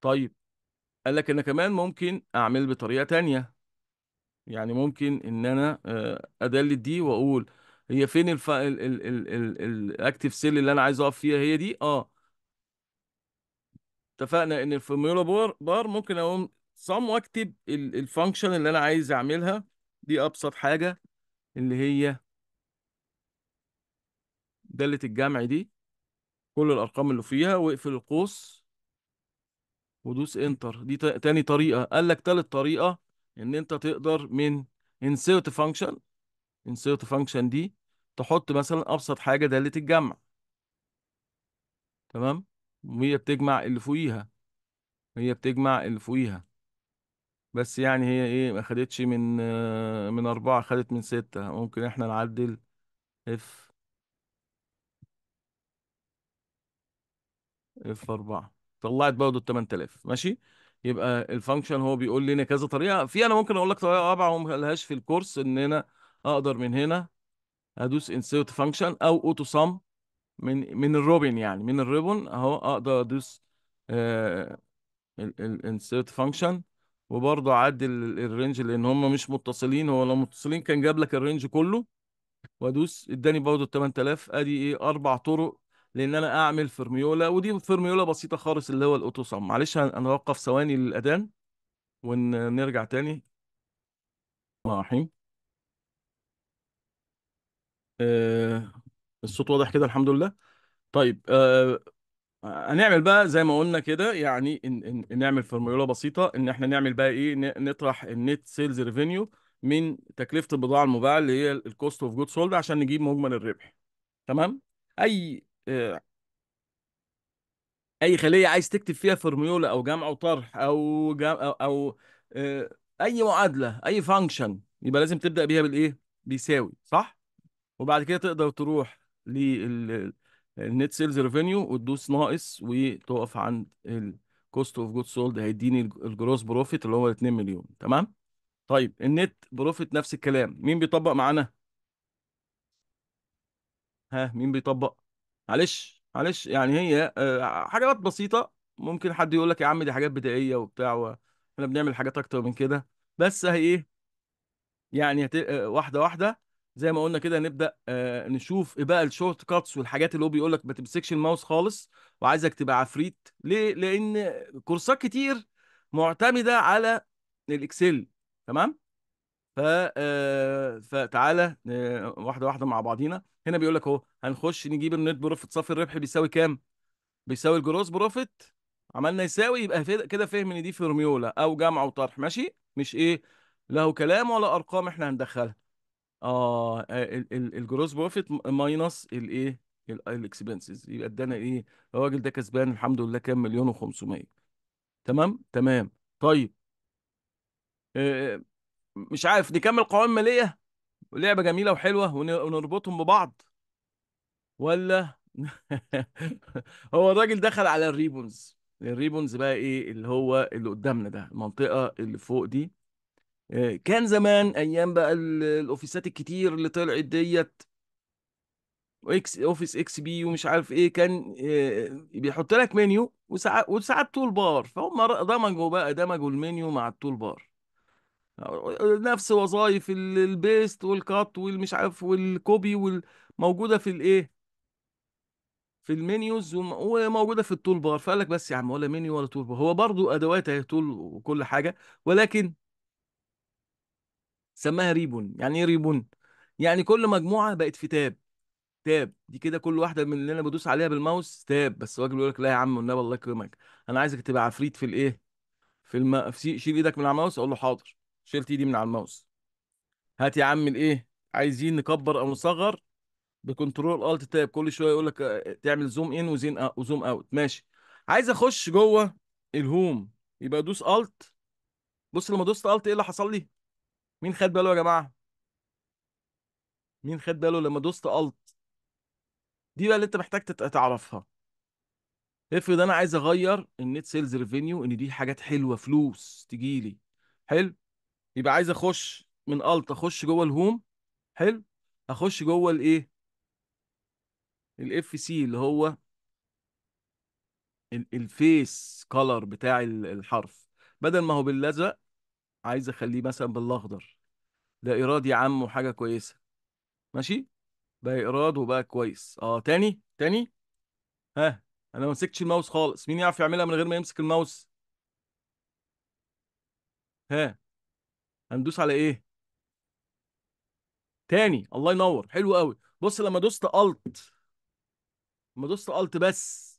طيب قال لك انا كمان ممكن اعمل بطريقه تانية يعني ممكن ان انا آه، ادلل دي واقول هي فين الف... ال... ال... ال... ال... الاكتف سيل اللي انا عايز اقف فيها هي دي اه اتفقنا ان الفورمولا بار, بار ممكن اقوم صم واكتب الفانكشن اللي انا عايز اعملها دي ابسط حاجه اللي هي داله الجمع دي كل الارقام اللي فيها واقفل القوس ودوس انتر دي تاني طريقه قال لك تالت طريقه ان انت تقدر من insert function insert function دي تحط مثلا ابسط حاجه داله الجمع تمام وهي بتجمع اللي فوقيها هي بتجمع اللي فوقيها بس يعني هي ايه ما خدتش من من أربعة خدت من ستة ممكن احنا نعدل اف اف أربعة طلعت برضه التمن تلاف ماشي يبقى الفانكشن هو بيقول لنا كذا طريقه في انا ممكن اقول لك طريقه رابعه وما لهاش في الكورس ان انا اقدر من هنا ادوس انسيرت فانكشن او اوتو سم من من الروبن يعني من الريبون اهو اقدر ادوس آه، الانسيرت فانكشن وبرضه اعدل الرينج لان هم مش متصلين هو لو متصلين كان جاب لك الرينج كله وادوس اداني برضه ال 8000 ادي ايه اربع طرق لان انا اعمل فرميولا ودي فرميولا بسيطه خالص اللي هو الاوتو سم معلش اوقف ثواني للاذان ونرجع تاني الرحمن الرحيم آه الصوت واضح كده الحمد لله طيب آه هنعمل بقى زي ما قلنا كده يعني إن إن نعمل فرميولا بسيطه ان احنا نعمل بقى ايه نطرح النت سيلز ريفينيو من تكلفه البضاعه المباعه اللي هي الكوست اوف جود سولد عشان نجيب مجمل الربح تمام اي آه، اي خليه عايز تكتب فيها فورميولا او جمع وطرح او جمع او, أو آه، اي معادله اي فانكشن يبقى لازم تبدا بيها بالايه بيساوي صح وبعد كده تقدر تروح للنت سيلز ريفينيو وتدوس ناقص وتقف عند الكوست اوف جود سولد هيديني الجروس بروفيت اللي هو 2 مليون تمام طيب النت بروفيت نفس الكلام مين بيطبق معانا ها مين بيطبق معلش معلش يعني هي آه، حاجات بسيطة ممكن حد يقول لك يا عم دي حاجات بدائية وبتاع واحنا بنعمل حاجات أكتر من كده بس هي إيه يعني هت... آه، واحدة واحدة زي ما قلنا كده نبدأ نشوف آه، نشوف بقى الشورت كاتس والحاجات اللي هو بيقول لك ما تمسكش الماوس خالص وعايزك تبقى عفريت ليه؟ لأن كورسات كتير معتمدة على الإكسل تمام؟ آه، فتعالى آه، واحده واحده مع بعضينا هنا بيقول لك اهو هنخش نجيب النت بروفيت صافي الربح بيساوي كام بيساوي الجروس بروفيت عملنا يساوي يبقى كده فهم ان دي فورميولا او جمع وطرح ماشي مش ايه له كلام ولا ارقام احنا هندخلها اه, آه، الجروس بروفيت ماينص الايه الاكسبنسز يبقى ادانا ايه الراجل ده كسبان الحمد لله كام مليون و500 تمام تمام طيب مش عارف نكمل قوائم ماليه ولعبه جميله وحلوه ونربطهم ببعض ولا هو الراجل دخل على الريبونز الريبونز بقى ايه اللي هو اللي قدامنا ده المنطقه اللي فوق دي آه، كان زمان ايام بقى الاوفيسات الكتير اللي طلعت ديت اكس اوفيس اكس بي ومش عارف ايه كان آه، بيحط لك منيو وساعات وساعات تول بار فهم دمجوا بقى دمجوا المنيو مع التول بار نفس وظائف البيست والكات والمش عارف والكوبي موجوده في الايه في المنيوز وموجوده في التول بار فقال لك بس يا عم ولا منيو ولا تول بار هو برضو ادوات اهي تول وكل حاجه ولكن سماها ريبون يعني ايه ريبون يعني كل مجموعه بقت في تاب تاب دي كده كل واحده من اللي انا بدوس عليها بالماوس تاب بس الراجل بيقول لك لا يا عم والنبي الله يكرمك انا عايزك تبقى عفريت في الايه في الم... في شيل ايدك من على الماوس اقول له حاضر شلت ايدي من على الماوس هات يا عم الايه عايزين نكبر او نصغر بكنترول الت تاب كل شويه يقول لك آه، تعمل زوم ان وزين وزوم اوت ماشي عايز اخش جوه الهوم يبقى ادوس الت بص لما دوست الت ايه اللي حصل لي مين خد باله يا جماعه مين خد باله لما دوست الت دي بقى اللي انت محتاج تعرفها افرض انا عايز اغير النت سيلز ريفينيو ان دي حاجات حلوه فلوس تجيلي حلو يبقى عايز اخش من الت اخش جوه الهوم حلو اخش جوه الايه الاف سي اللي هو الفيس كولر بتاع الحرف بدل ما هو بالازرق عايز اخليه مثلا بالاخضر ده ايراد يا عم وحاجه كويسه ماشي بقى ايراد وبقى كويس اه تاني تاني ها انا ما مسكتش الماوس خالص مين يعرف يعملها من غير ما يمسك الماوس ها هندوس على ايه تاني الله ينور حلو قوي بص لما دوست الت لما دوست الت بس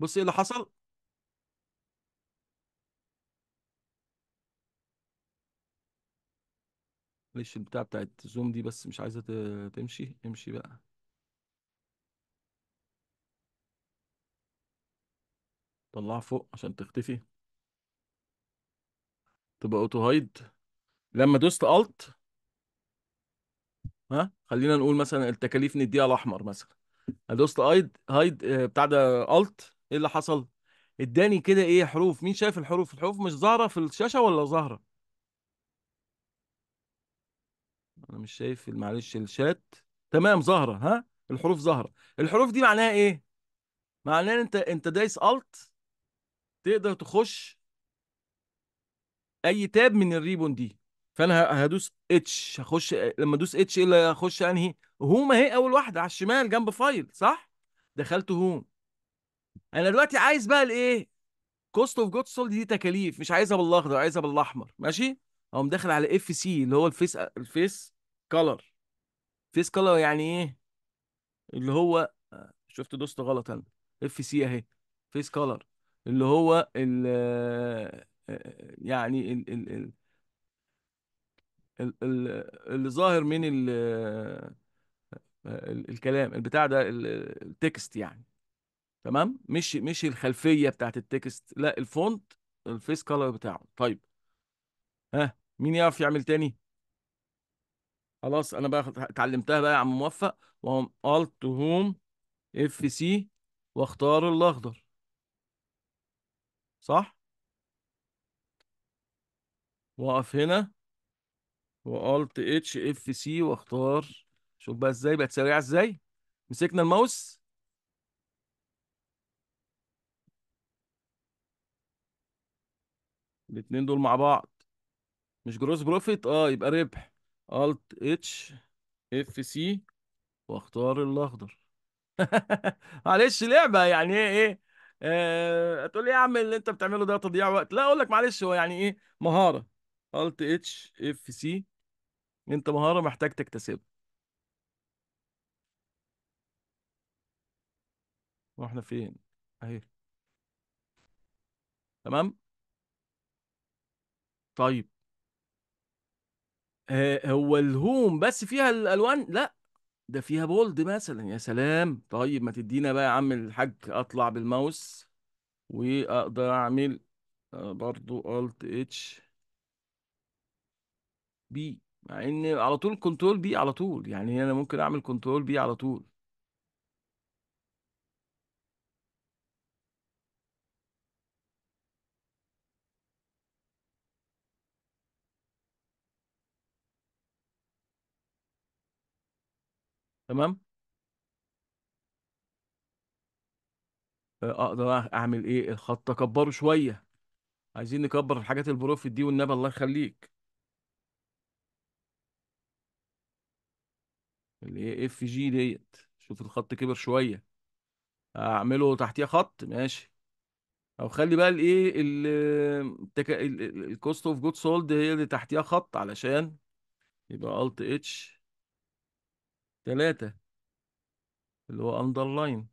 بص ايه اللي حصل معلش البتاع بتاعت زوم دي بس مش عايزه تمشي امشي بقى طلعها فوق عشان تختفي تبقى اوتو هايد لما دوست الت ها خلينا نقول مثلا التكاليف نديها الاحمر مثلا دوست ايد هايد بتاع ده الت ايه اللي حصل اداني كده ايه حروف مين شايف الحروف الحروف مش ظاهره في الشاشه ولا ظاهره انا مش شايف معلش الشات تمام ظاهره ها الحروف ظاهره الحروف دي معناها ايه معناها انت انت دايس الت تقدر تخش اي تاب من الريبون دي فانا هدوس اتش هخش لما ادوس اتش ايه اللي هخش انهي هوم اهي اول واحده على الشمال جنب فايل صح دخلت هوم انا دلوقتي عايز بقى الايه كوست اوف جود سولد دي تكاليف مش عايزها بالاخضر عايزها بالاحمر ماشي اقوم داخل على اف سي اللي هو الفيس الفيس كلر فيس كلر يعني ايه اللي هو آه، شفت دوست غلط انا اف سي اهي فيس كلر اللي هو ال آه، آه، يعني ال ال ال الـ اللي ظاهر من ال آه، الـ الكلام البتاع ده التكست يعني تمام مش مش الخلفية بتاعت التكست لا الفونت الفيس كولر بتاعه طيب ها مين يعرف يعمل تاني خلاص انا بقى اتعلمتها بقى يا عم موفق وهم الت هوم اف سي واختار الاخضر صح واقف هنا والت اتش اف سي واختار شوف بقى ازاي بقت سريعه ازاي مسكنا الماوس الاثنين دول مع بعض مش جروس بروفيت اه يبقى ربح الت اتش اف سي واختار الاخضر معلش لعبه يعني ايه ايه هتقول آه، لي يا عم اللي انت بتعمله ده تضييع وقت لا اقول لك معلش هو يعني ايه مهاره الت اتش اف سي انت مهاره محتاج تكتسبها واحنا فين اهي تمام طيب آه، هو الهوم بس فيها الالوان لا ده فيها بولد مثلا يا سلام طيب ما تدينا بقى يا عم الحاج اطلع بالماوس واقدر اعمل آه، برضو الت اتش بي مع ان على طول كنترول بي على طول يعني انا ممكن اعمل كنترول بي على طول تمام آه، اقدر اعمل ايه الخط اكبره شويه عايزين نكبر الحاجات البروفيت دي والنبي الله يخليك اللي هي اف جي ديت شوف الخط كبر شويه اعمله تحتيه خط ماشي او خلي بقى الايه الكوست اوف جود سولد هي اللي تحتيها خط علشان يبقى الت اتش ثلاثة اللي هو اندرلاين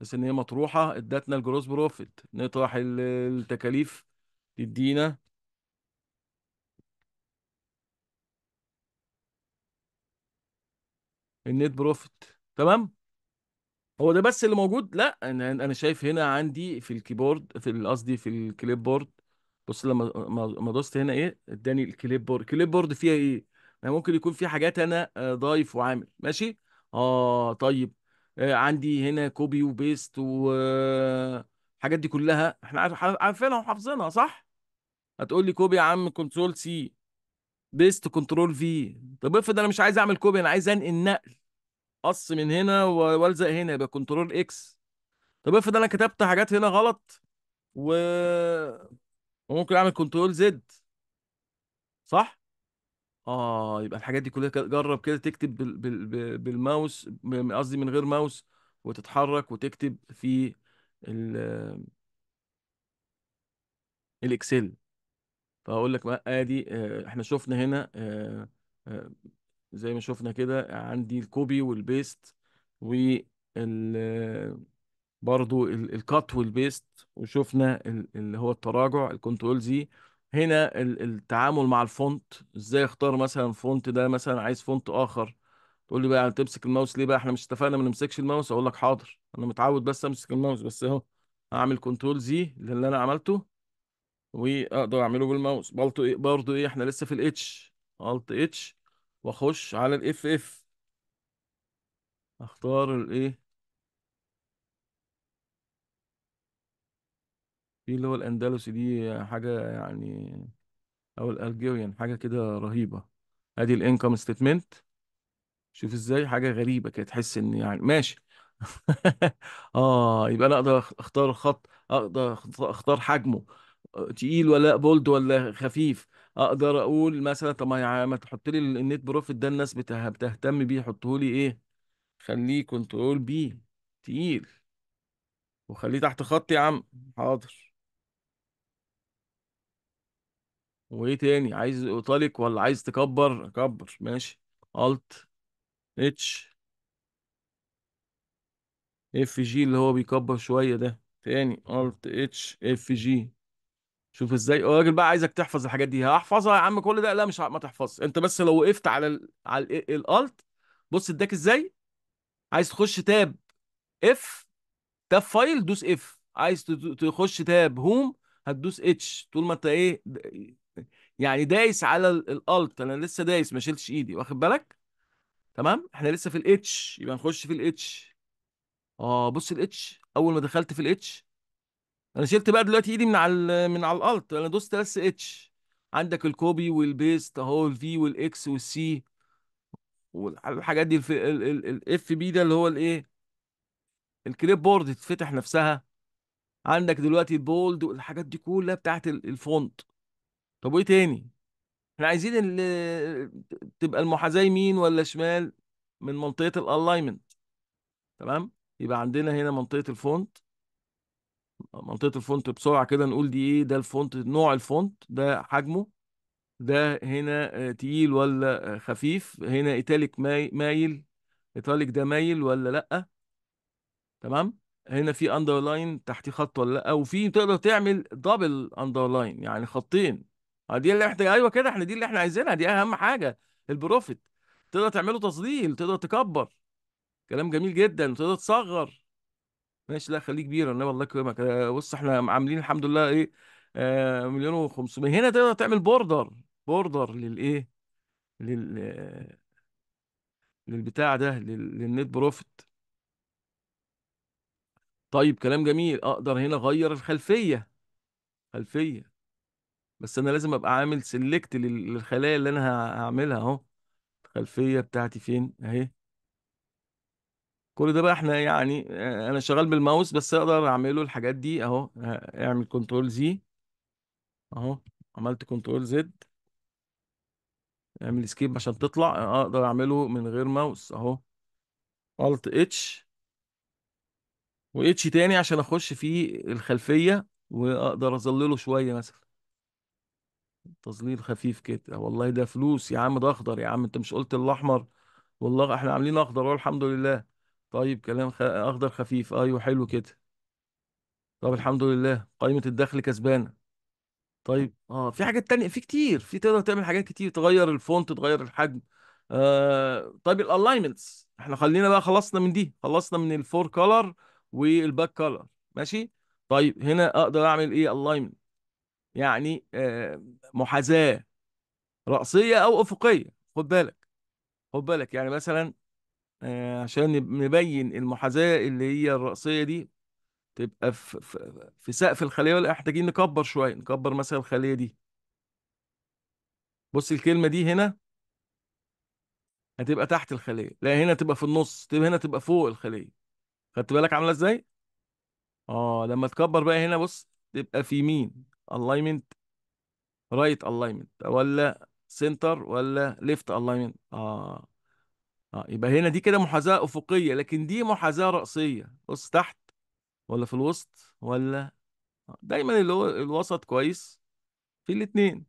بس ان هي مطروحة ادتنا الجروس بروفيت نطرح التكاليف تدينا النت بروفيت تمام هو ده بس اللي موجود لا انا انا شايف هنا عندي في الكيبورد في قصدي في الكليب بورد بص لما ما دوست هنا ايه اداني الكليب بورد الكليب بورد فيها ايه يعني ممكن يكون في حاجات انا آه، ضايف وعامل ماشي اه طيب آه عندي هنا كوبي وبيست والحاجات آه، دي كلها احنا عارفينها وحافظينها صح هتقول لي كوبي يا عم كنترول سي بيست كنترول في طب افرض انا مش عايز اعمل كوبي انا عايز انقل نقل قص من هنا والزق هنا يبقى كنترول اكس طب افرض انا كتبت حاجات هنا غلط و وممكن اعمل كنترول زد صح اه يبقى الحاجات دي كلها جرب كده تكتب بال... بال... بالماوس قصدي من غير ماوس وتتحرك وتكتب في ال... الاكسل فاقول لك بقى ادي آه،, آه، احنا شفنا هنا آه، آه، زي ما شفنا كده عندي الكوبي والبيست وال برضو الكات والبيست وشفنا اللي هو التراجع الكنترول زي هنا التعامل مع الفونت ازاي اختار مثلا فونت ده مثلا عايز فونت اخر تقول لي بقى تمسك الماوس ليه بقى احنا مش اتفقنا ما نمسكش الماوس اقول لك حاضر انا متعود بس امسك الماوس بس اهو اعمل كنترول زي للي انا عملته واقدر اعمله بالماوس برضه ايه برضه ايه احنا لسه في الاتش الت اتش واخش على الاف اف اختار الايه في اللي هو الاندلسي دي حاجه يعني او الالجيريان حاجه كده رهيبه ادي الانكم ستيتمنت شوف ازاي حاجه غريبه كده تحس ان يعني ماشي اه يبقى انا اقدر اختار الخط اقدر اختار حجمه تقيل ولا بولد ولا خفيف اقدر اقول مثلا طب ما يعني ما تحط لي النت بروفيت ده الناس بتهتم بيه حطه لي ايه خليه كنترول بي تقيل وخليه تحت خط يا عم حاضر وايه تاني عايز ايطاليك ولا عايز تكبر كبر ماشي الت اتش اف جي اللي هو بيكبر شويه ده تاني الت اتش اف جي شوف ازاي الراجل بقى عايزك تحفظ الحاجات دي هحفظها يا عم كل ده لا مش ما تحفظش انت بس لو وقفت على الـ على الالت بص اداك ازاي عايز تخش تاب اف تاب فايل دوس اف عايز تخش تاب هوم هتدوس اتش طول ما انت ايه يعني دايس على الالت انا لسه دايس ما شلتش ايدي واخد بالك تمام احنا لسه في الاتش يبقى نخش في الاتش اه بص الاتش اول ما دخلت في الاتش انا شلت بقى دلوقتي ايدي من على من على الالت انا دوست بس اتش عندك الكوبي والبيست اهو الفي والاكس والسي والحاجات دي الاف بي ده اللي هو الايه الكليب بورد تتفتح نفسها عندك دلوقتي البولد والحاجات دي كلها بتاعت الفونت طب وايه تاني احنا عايزين ال- تبقى المحاذاة يمين ولا شمال من منطقة الالاينمنت تمام يبقى عندنا هنا منطقة الفونت منطقة الفونت بسرعة كده نقول دي ايه ده الفونت نوع الفونت ده حجمه ده هنا آه، تقيل ولا آه، خفيف هنا ايتاليك مايل ايتاليك ده مايل ولا لأ تمام هنا في اندرلاين تحت خط ولا لأ وفي تقدر تعمل دبل اندرلاين يعني خطين اه دي اللي احنا ايوه كده احنا دي اللي احنا عايزينها دي اهم حاجه البروفيت تقدر تعمله تظليل تقدر تكبر كلام جميل جدا تقدر تصغر ماشي لا خليه كبير انما الله يكرمك آه، بص احنا عاملين الحمد لله ايه آه مليون و500 هنا تقدر تعمل بوردر بوردر للايه لل إيه، آه، للبتاع ده لل... للنت بروفيت طيب كلام جميل اقدر هنا اغير الخلفيه خلفيه بس انا لازم ابقى عامل سيلكت للخلايا اللي انا هعملها اهو الخلفيه بتاعتي فين اهي كل ده بقى احنا يعني آه، انا شغال بالماوس بس اقدر اعمله الحاجات دي اهو آه، اعمل كنترول زي اهو عملت كنترول زد اعمل اسكيب عشان تطلع آه، اقدر اعمله من غير ماوس اهو الت اتش واتش تاني عشان اخش في الخلفيه واقدر اظلله شويه مثلا تظليل خفيف كده والله ده فلوس يا عم ده اخضر يا عم انت مش قلت الاحمر والله احنا عاملين اخضر والحمد الحمد لله طيب كلام خ... اخضر خفيف ايوه حلو كده طب الحمد لله قائمة الدخل كسبانة طيب اه في حاجات تانية في كتير في تقدر تعمل حاجات كتير تغير الفونت تغير الحجم آه طيب الالاينمنتس احنا خلينا بقى خلصنا من دي خلصنا من الفور كولر والباك كولر ماشي طيب هنا اقدر اعمل ايه الاينمنت يعني آه، محاذاة رأسية أو أفقية خد بالك خد بالك يعني مثلا آه، عشان نبين المحاذاة اللي هي الرأسية دي تبقى في, سقف الخلية ولا محتاجين نكبر شوية نكبر مثلا الخلية دي بص الكلمة دي هنا هتبقى تحت الخلية لا هنا تبقى في النص تبقى هنا تبقى فوق الخلية خدت بالك عاملة ازاي؟ اه لما تكبر بقى هنا بص تبقى في يمين الاينمنت رايت الاينمنت ولا سنتر ولا ليفت الاينمنت اه اه يبقى هنا دي كده محاذاه افقيه لكن دي محاذاه راسيه بص تحت ولا في الوسط ولا آه. دايما اللي هو الوسط كويس في الاثنين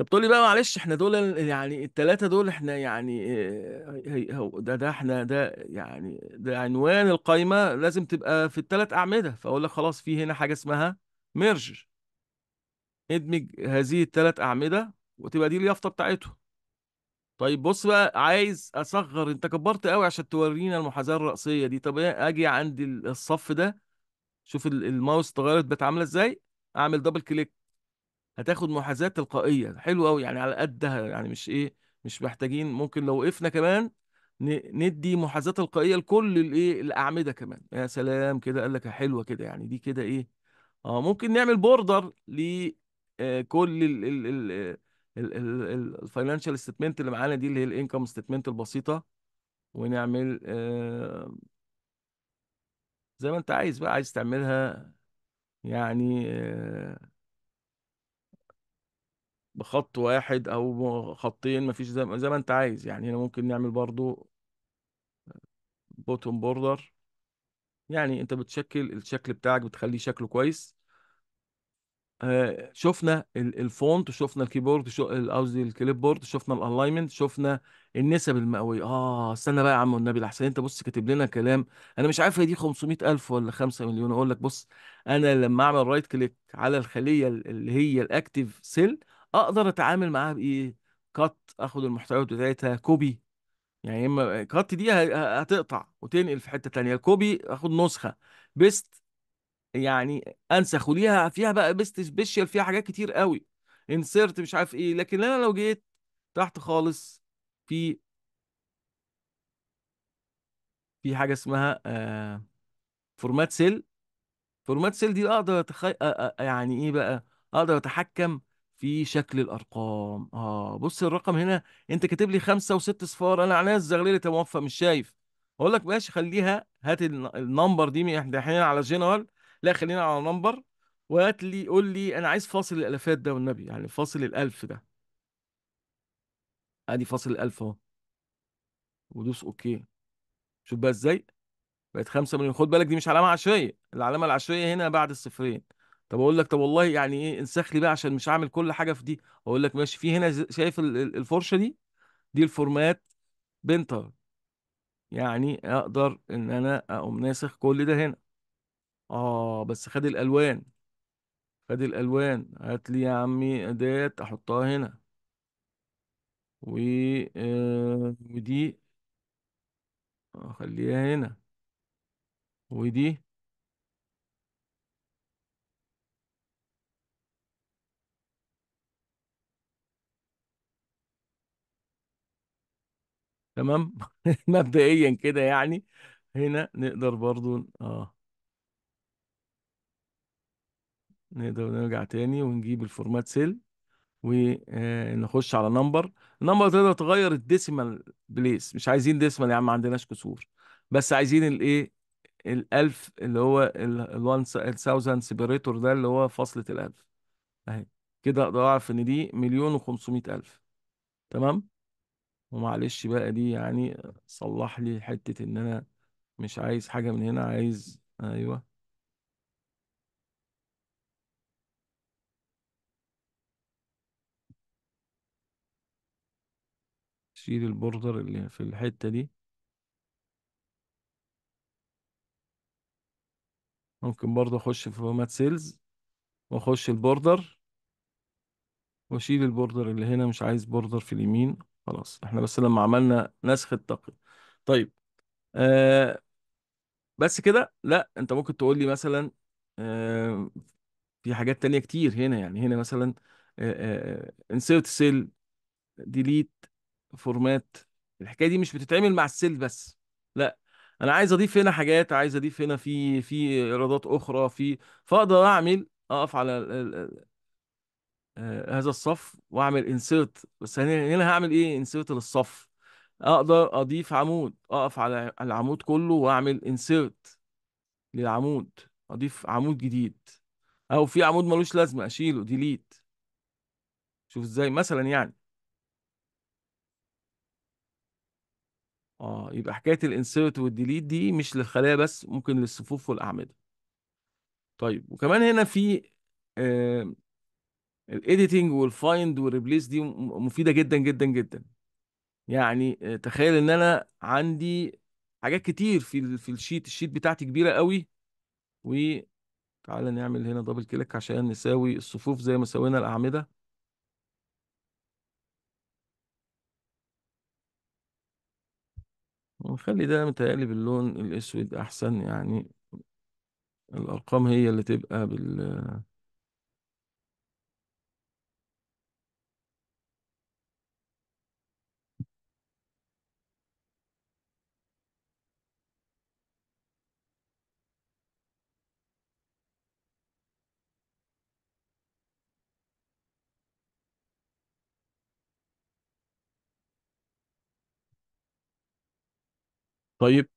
طب تقول لي بقى معلش احنا دول يعني التلاتة دول احنا يعني اه، ده ده احنا ده يعني ده عنوان القايمة لازم تبقى في التلات أعمدة فأقول لك خلاص في هنا حاجة اسمها ميرج ادمج هذه التلات أعمدة وتبقى دي اليافطة بتاعتهم طيب بص بقى عايز أصغر أنت كبرت قوي عشان تورينا المحاذاة الرأسية دي طب إيه، أجي عند الصف ده شوف الماوس اتغيرت بقت عاملة إزاي أعمل دبل كليك هتاخد محاذاة تلقائية حلو قوي يعني على قدها يعني مش ايه مش محتاجين ممكن لو وقفنا كمان ندي محاذاة تلقائية لكل الايه الأعمدة كمان يا سلام كده قال لك حلوة كده يعني دي كده ايه اه ممكن نعمل بوردر ل آه، كل ال ال الفاينانشال ستمنت آه، اللي معانا دي اللي هي الانكم ستيتمنت البسيطة ونعمل آه، زي ما انت عايز بقى عايز تعملها يعني بخط واحد او خطين مفيش زي, ما- زي ما انت عايز يعني هنا ممكن نعمل برضو بوتوم بوردر يعني انت بتشكل الشكل بتاعك بتخليه شكله كويس آه، شفنا الفونت شفنا الكيبورد قصدي الكليب بورد شفنا الالاينمنت شفنا النسب المئويه اه استنى بقى يا عم والنبي الاحسن انت بص كاتب لنا كلام انا مش عارف هي دي 500000 ولا 5 مليون اقول لك بص انا لما اعمل رايت كليك على الخليه اللي هي الاكتيف سيل اقدر اتعامل معاها بايه كات اخد المحتوى بتاعتها كوبي يعني اما كات دي هتقطع وتنقل في حتة تانية كوبي اخد نسخة بيست يعني انسخ وليها فيها بقى بيست سبيشال فيها حاجات كتير قوي انسرت مش عارف ايه لكن انا لو جيت تحت خالص في في حاجة اسمها فورمات سيل فورمات سيل دي اقدر أتخي... يعني ايه بقى اقدر اتحكم في شكل الارقام اه بص الرقم هنا انت كاتب لي خمسه وست صفار انا عينيا الزغلله توفى مش شايف اقول لك ماشي خليها هات النمبر دي احنا حين على جنرال لا خلينا على نمبر وهات لي قول لي انا عايز فاصل الالفات ده والنبي يعني فاصل الالف ده ادي فاصل الالف اهو ودوس اوكي شوف بقى ازاي بقت 5 مليون خد بالك دي مش علامه عشريه العلامه العشريه هنا بعد الصفرين طب اقول لك طب والله يعني ايه انسخ لي بقى عشان مش هعمل كل حاجه في دي اقول لك ماشي في هنا شايف الفرشه دي دي الفورمات بنتر يعني اقدر ان انا اقوم ناسخ كل ده هنا اه بس خد الالوان خد الالوان هات لي يا عمي اداه احطها هنا و آه، ودي اخليها هنا ودي تمام مبدئيا كده يعني هنا نقدر برضو اه نقدر نرجع تاني ونجيب الفورمات سيل ونخش آه، على نمبر النمبر تقدر تغير الديسيمال بليس مش عايزين ديسيمال يا عم ما عندناش كسور بس عايزين الايه الالف اللي هو ال 1000 سيبريتور ده اللي هو فاصلة الالف اهي كده اقدر اعرف ان دي مليون و الف تمام ومعلش بقى دي يعني صلح لي حتة ان انا مش عايز حاجة من هنا عايز ايوه شيل البوردر اللي في الحتة دي ممكن برضه اخش في فورمات سيلز واخش البوردر واشيل البوردر اللي هنا مش عايز بوردر في اليمين خلاص احنا بس لما عملنا نسخ التقييم طيب آه بس كده لا انت ممكن تقول لي مثلا آه في حاجات تانية كتير هنا يعني هنا مثلا انسيرت سيل ديليت فورمات الحكايه دي مش بتتعمل مع السيل بس لا انا عايز اضيف هنا حاجات عايز اضيف هنا في في ايرادات اخرى في فاقدر اعمل اقف على آه، هذا الصف واعمل انسيرت بس هنا هنا هعمل ايه انسيرت للصف اقدر اضيف عمود اقف على العمود كله واعمل انسيرت للعمود اضيف عمود جديد او في عمود ملوش لازمه اشيله ديليت شوف ازاي مثلا يعني اه يبقى حكايه الانسيرت والديليت دي مش للخلايا بس ممكن للصفوف والاعمده طيب وكمان هنا في آه الايديتنج والفايند والريبليس دي مفيده جدا جدا جدا يعني آه، تخيل ان انا عندي حاجات كتير في في الشيت الشيت بتاعتي كبيره قوي و تعالى نعمل هنا دبل كليك عشان نساوي الصفوف زي ما سوينا الاعمده ونخلي ده متهيألي باللون الاسود احسن يعني الارقام هي اللي تبقى بال طيب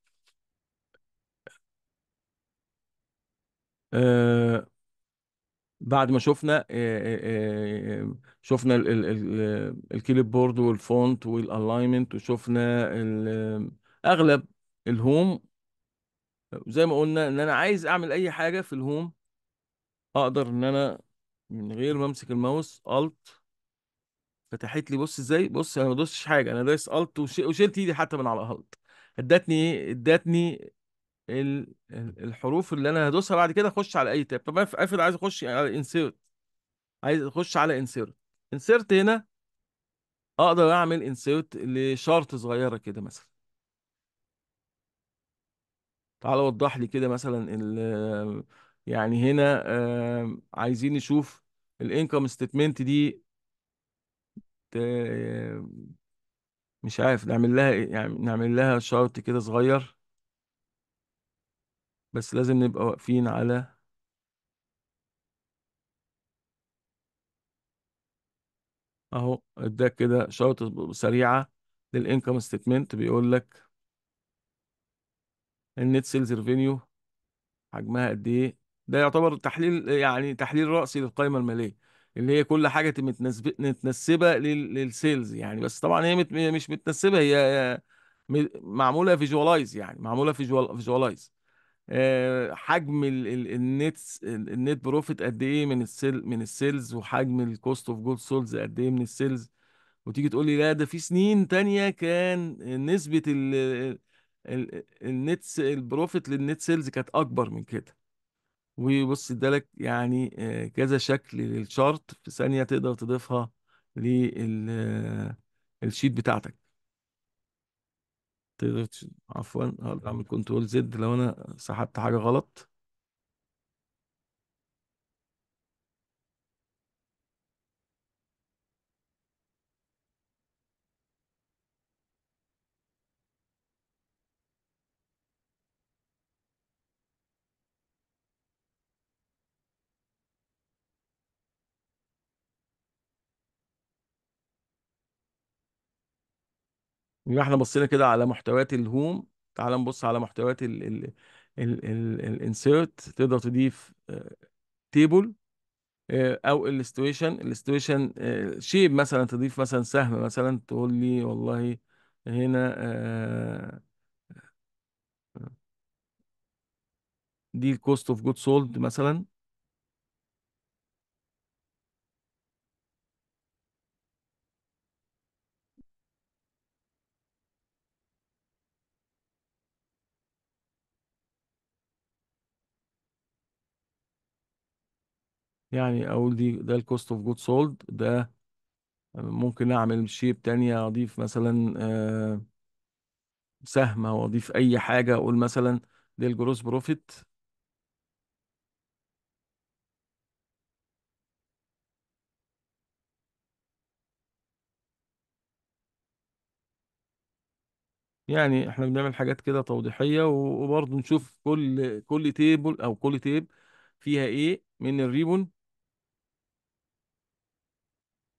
آه، بعد ما شفنا آه، آه، شفنا ال- ال- بورد والفونت والالاينمنت وشفنا ال- اغلب الهوم زي ما قلنا ان انا عايز اعمل اي حاجه في الهوم اقدر ان انا من غير ما امسك الماوس الت فتحت لي بص ازاي بص انا ما دوستش حاجه انا دايس الت وشلت ايدي حتى من على الالت ادتني ايه ادتني الحروف اللي انا هدوسها بعد كده اخش على اي تاب طب انا افرض عايز اخش على انسيرت عايز اخش على انسيرت انسيرت هنا اقدر اعمل انسيرت لشارت صغيره كده مثلا تعال وضح لي كده مثلا ال... يعني هنا عايزين نشوف الانكم ستيتمنت دي مش عارف نعمل لها إيه؟ يعني نعمل لها شرط كده صغير بس لازم نبقى واقفين على اهو اداك كده شرط سريعة للانكم ستيتمنت بيقول لك النت سيلز ريفينيو حجمها قد ايه ده يعتبر تحليل يعني تحليل رأسي للقائمة المالية اللي هي كل حاجه متنسبه للسيلز يعني بس طبعا هي مت مش متنسبه هي معموله فيجوالايز يعني معموله فيجوالايز آه، حجم النت النت بروفيت قد ايه من السيل من السيلز وحجم الكوست اوف جود سولز قد ايه من السيلز وتيجي تقول لي لا ده في سنين تانية كان نسبة النت البروفيت للنت سيلز كانت اكبر من كده وبص ادالك يعني آه، كذا شكل للشارت في ثانية تقدر تضيفها للشيت آه، بتاعتك تقدر عفوا اعمل كنترول زد لو انا سحبت حاجة غلط يبقى احنا بصينا كده على محتويات الهوم تعال نبص على محتويات ال ال ال ال الانسيرت تقدر تضيف تيبل آه، آه، او الاستويشن الاستويشن شيب مثلا تضيف مثلا سهم مثلا تقول لي والله هنا آه، دي الكوست اوف جود سولد مثلا يعني اقول دي ده الكوست اوف جود سولد ده ممكن اعمل شيب تانية اضيف مثلا آه، سهم او اضيف اي حاجة اقول مثلا دي الجروس بروفيت يعني احنا بنعمل حاجات كده توضيحية وبرضه نشوف كل كل تيبل او كل تيب فيها ايه من الريبون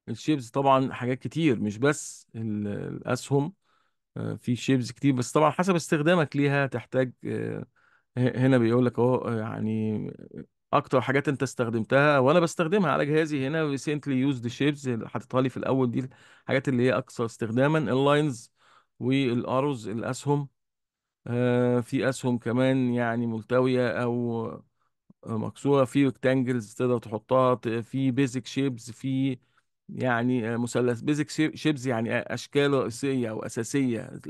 الشيبز طبعا حاجات كتير مش بس الاسهم آه، في شيبز كتير بس طبعا حسب استخدامك ليها تحتاج آه، هنا بيقول لك اهو آه، يعني اكتر حاجات انت استخدمتها وانا بستخدمها على جهازي هنا ريسنتلي يوزد شيبز حاططها لي في الاول دي الحاجات اللي هي اكثر استخداما اللاينز والاروز الاسهم في اسهم كمان يعني ملتويه او مكسوره في ريكتانجلز تقدر تحطها في بيزك شيبز في يعني آه، مثلث بيزك شيبز يعني آه، اشكاله رئيسيه او اساسيه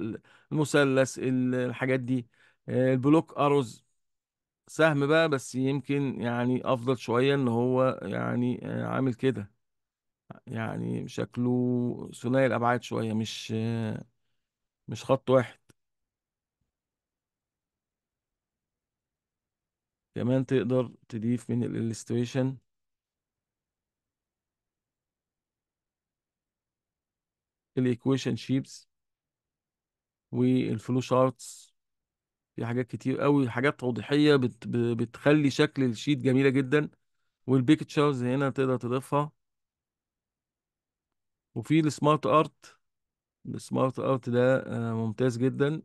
المثلث الحاجات دي آه، البلوك اروز سهم بقى بس يمكن يعني افضل شويه ان هو يعني عامل كده يعني شكله ثنائي الابعاد شويه مش مش خط واحد كمان تقدر تضيف من الالستريشن الايكويشن شيبس والفلو شارتس في حاجات كتير قوي حاجات توضيحيه بت بتخلي شكل الشيت جميله جدا والبيكتشرز هنا تقدر تضيفها وفي السمارت ارت السمارت ارت ده آه، ممتاز جدا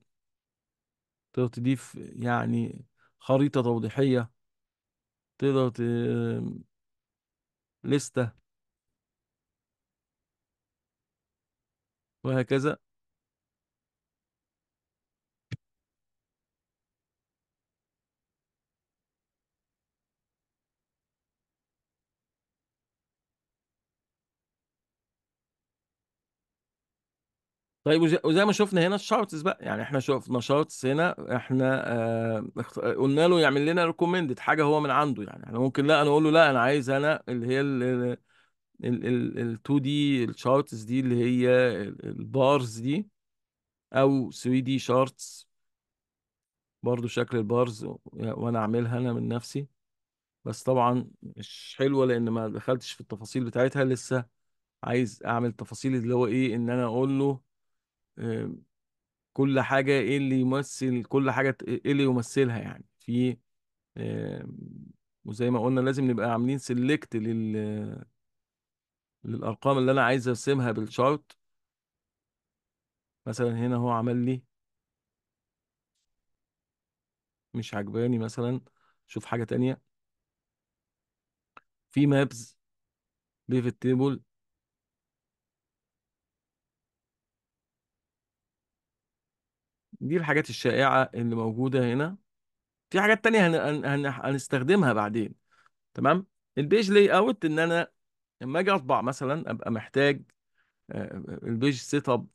تقدر تضيف يعني خريطه توضيحيه تقدر ت... لستة وهكذا طيب وزي, ما شفنا هنا الشارتس بقى يعني احنا شفنا شارتس هنا احنا آه قلنا له يعمل لنا ريكومندد حاجه هو من عنده يعني احنا ممكن لا انا اقول له لا انا عايز انا اللي هي اللي ال 2 دي الشارتس دي اللي هي البارز دي او 3 دي شارتس برضو شكل البارز وانا اعملها انا من نفسي بس طبعا مش حلوه لان ما دخلتش في التفاصيل بتاعتها لسه عايز اعمل تفاصيل اللي هو ايه ان انا اقول له كل حاجه ايه اللي يمثل كل حاجه ايه اللي يمثلها يعني في وزي ما قلنا لازم نبقى عاملين سيلكت لل للارقام اللي انا عايز ارسمها بالشارت مثلا هنا هو عمل لي مش عجباني مثلا شوف حاجه تانية في مابز بيفت تيبل دي الحاجات الشائعه اللي موجوده هنا في حاجات تانية هن... هن... هنستخدمها بعدين تمام البيج لاي اوت ان انا لما اجي اطبع مثلا ابقى محتاج آه، آه، البيج سيت اب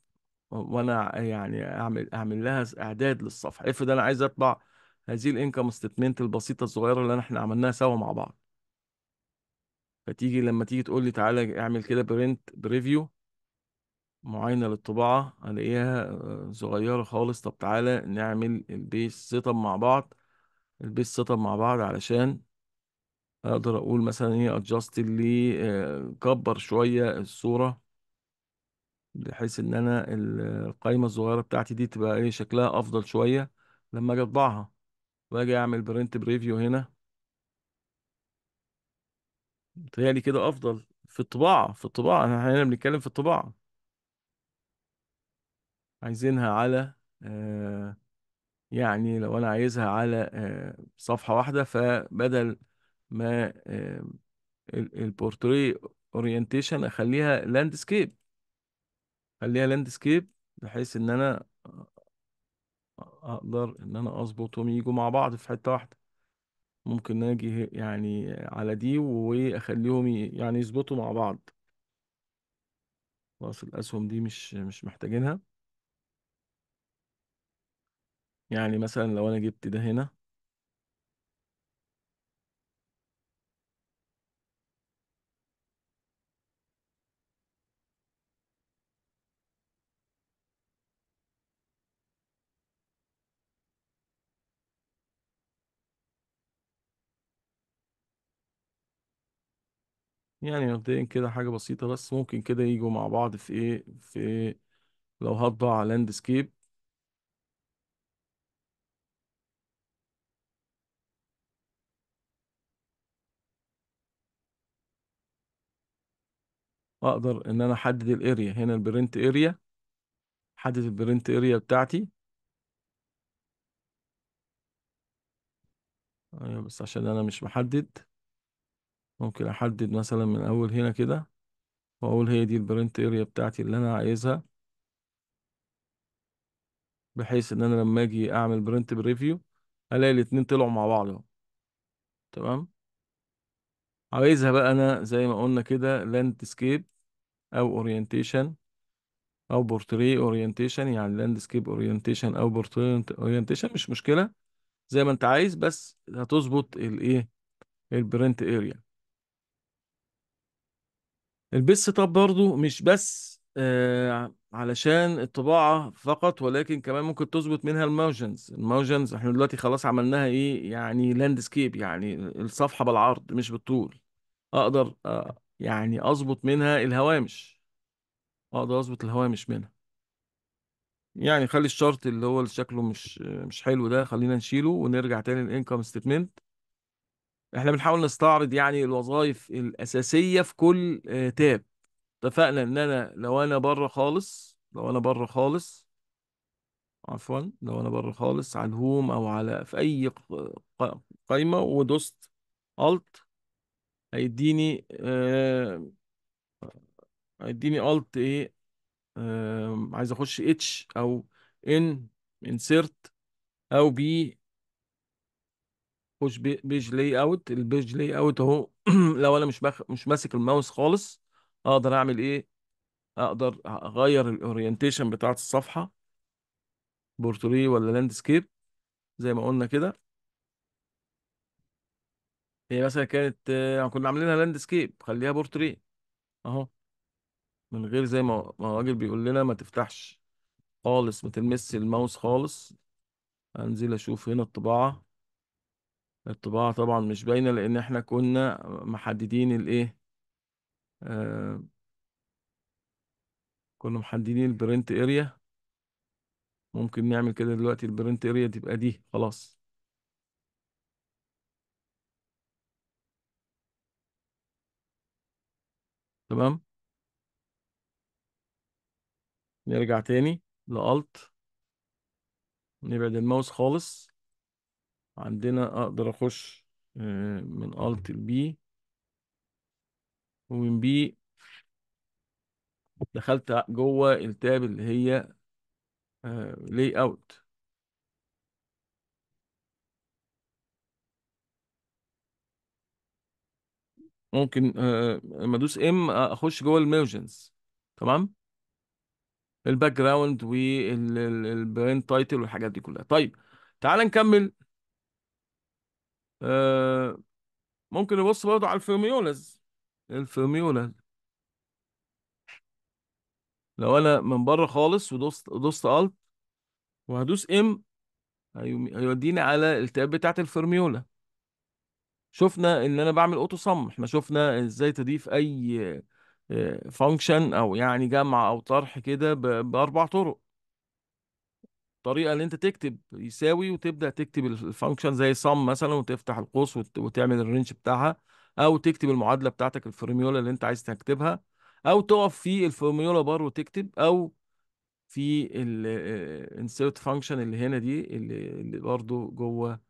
وانا يعني اعمل اعمل لها اعداد للصفحه افرض انا عايز اطبع هذه الانكم ستمنت البسيطه الصغيره اللي احنا عملناها سوا مع بعض فتيجي لما تيجي تقول لي تعالى اعمل كده برنت بريفيو معاينه للطباعه الاقيها آه، صغيره خالص طب تعالى نعمل البيج سيت اب مع بعض البيج سيت اب مع بعض علشان اقدر اقول مثلا ايه ادجاست اللي آه، كبر شويه الصوره بحيث ان انا القايمه الصغيره بتاعتي دي تبقى ايه شكلها افضل شويه لما اجي اطبعها واجي اعمل برنت بريفيو هنا متهيألي كده افضل في الطباعه في الطباعه احنا هنا بنتكلم في الطباعه عايزينها على آه يعني لو انا عايزها على آه صفحه واحده فبدل ما البورتري اورينتيشن اخليها لاندسكيب اخليها لاندسكيب بحيث ان انا اقدر ان انا اظبطهم يجوا مع بعض في حته واحده ممكن اجي يعني على دي واخليهم يعني يظبطوا مع بعض خلاص الاسهم دي مش مش محتاجينها يعني مثلا لو انا جبت ده هنا يعني مبدئيا كده حاجة بسيطة بس ممكن كده يجوا مع بعض في ايه في إيه لو هطبع لاندسكيب اقدر ان انا احدد الاريا هنا البرنت اريا احدد البرنت اريا بتاعتي ايوه بس عشان انا مش محدد ممكن احدد مثلا من اول هنا كده واقول هي دي البرنت اريا بتاعتي اللي انا عايزها بحيث ان انا لما اجي اعمل برنت بريفيو الاقي الاتنين طلعوا مع بعض اهو تمام عايزها بقى انا زي ما قلنا كده لاندسكيب او اورينتيشن او بورتريه اورينتيشن يعني لاندسكيب اورينتيشن او بورتريه اورينتيشن مش مشكله زي ما انت عايز بس هتظبط الايه البرنت اريا البس طب برضو برضه مش بس آه علشان الطباعة فقط ولكن كمان ممكن تظبط منها الموجنز الموجنز احنا دلوقتي خلاص عملناها ايه يعني لاندسكيب يعني الصفحة بالعرض مش بالطول اقدر آه يعني اظبط منها الهوامش اقدر اظبط الهوامش منها يعني خلي الشرط اللي هو شكله مش مش حلو ده خلينا نشيله ونرجع تاني للانكم ستيتمنت احنا بنحاول نستعرض يعني الوظائف الاساسيه في كل آه، تاب اتفقنا ان انا لو انا بره خالص لو انا بره خالص عفوا لو انا بره خالص على الهوم او على في اي قائمه ودوست الت هيديني آه هيديني الت ايه آه عايز اخش اتش او ان انسيرت او بي خش بيج لاي اوت البيج لاي اوت اهو لو انا مش بخ... مش ماسك الماوس خالص اقدر اعمل ايه اقدر اغير الاورينتيشن بتاعه الصفحه بورتريه ولا لاندسكيب زي ما قلنا كده هي مثلا كانت آه، كنا عاملينها لاندسكيب خليها بورتريه اهو من غير زي ما ما الراجل بيقول لنا ما تفتحش خالص ما تلمس الماوس خالص انزل اشوف هنا الطباعه الطباعة طبعا مش باينة لأن احنا كنا محددين الايه آه كنا محددين البرنت اريا ممكن نعمل كده دلوقتي البرنت اريا تبقى دي خلاص تمام نرجع تاني لألت نبعد الماوس خالص عندنا اقدر اخش آه، من الت بي ومن بي دخلت جوه التاب اللي هي لاي آه، اوت ممكن لما آه، ادوس ام اخش جوه الميرجنز تمام الباك جراوند والبرين تايتل والحاجات دي كلها طيب تعال نكمل آه، ممكن نبص برضه على الفيرميولاز الفيرميولاز لو انا من بره خالص ودوست دوست الت وهدوس ام هيوديني على التاب بتاعت الفيرميولا شفنا ان انا بعمل اوتو صم احنا شفنا ازاي تضيف اي فانكشن آه، او يعني جمع او طرح كده باربع طرق الطريقه اللي انت تكتب يساوي وتبدا تكتب الفانكشن زي صم مثلا وتفتح القوس وتعمل الرينج بتاعها او تكتب المعادله بتاعتك الفورميولا اللي انت عايز تكتبها او تقف في الفورميولا بار وتكتب او في الانسيرت فانكشن اللي هنا دي اللي, اللي برضو جوه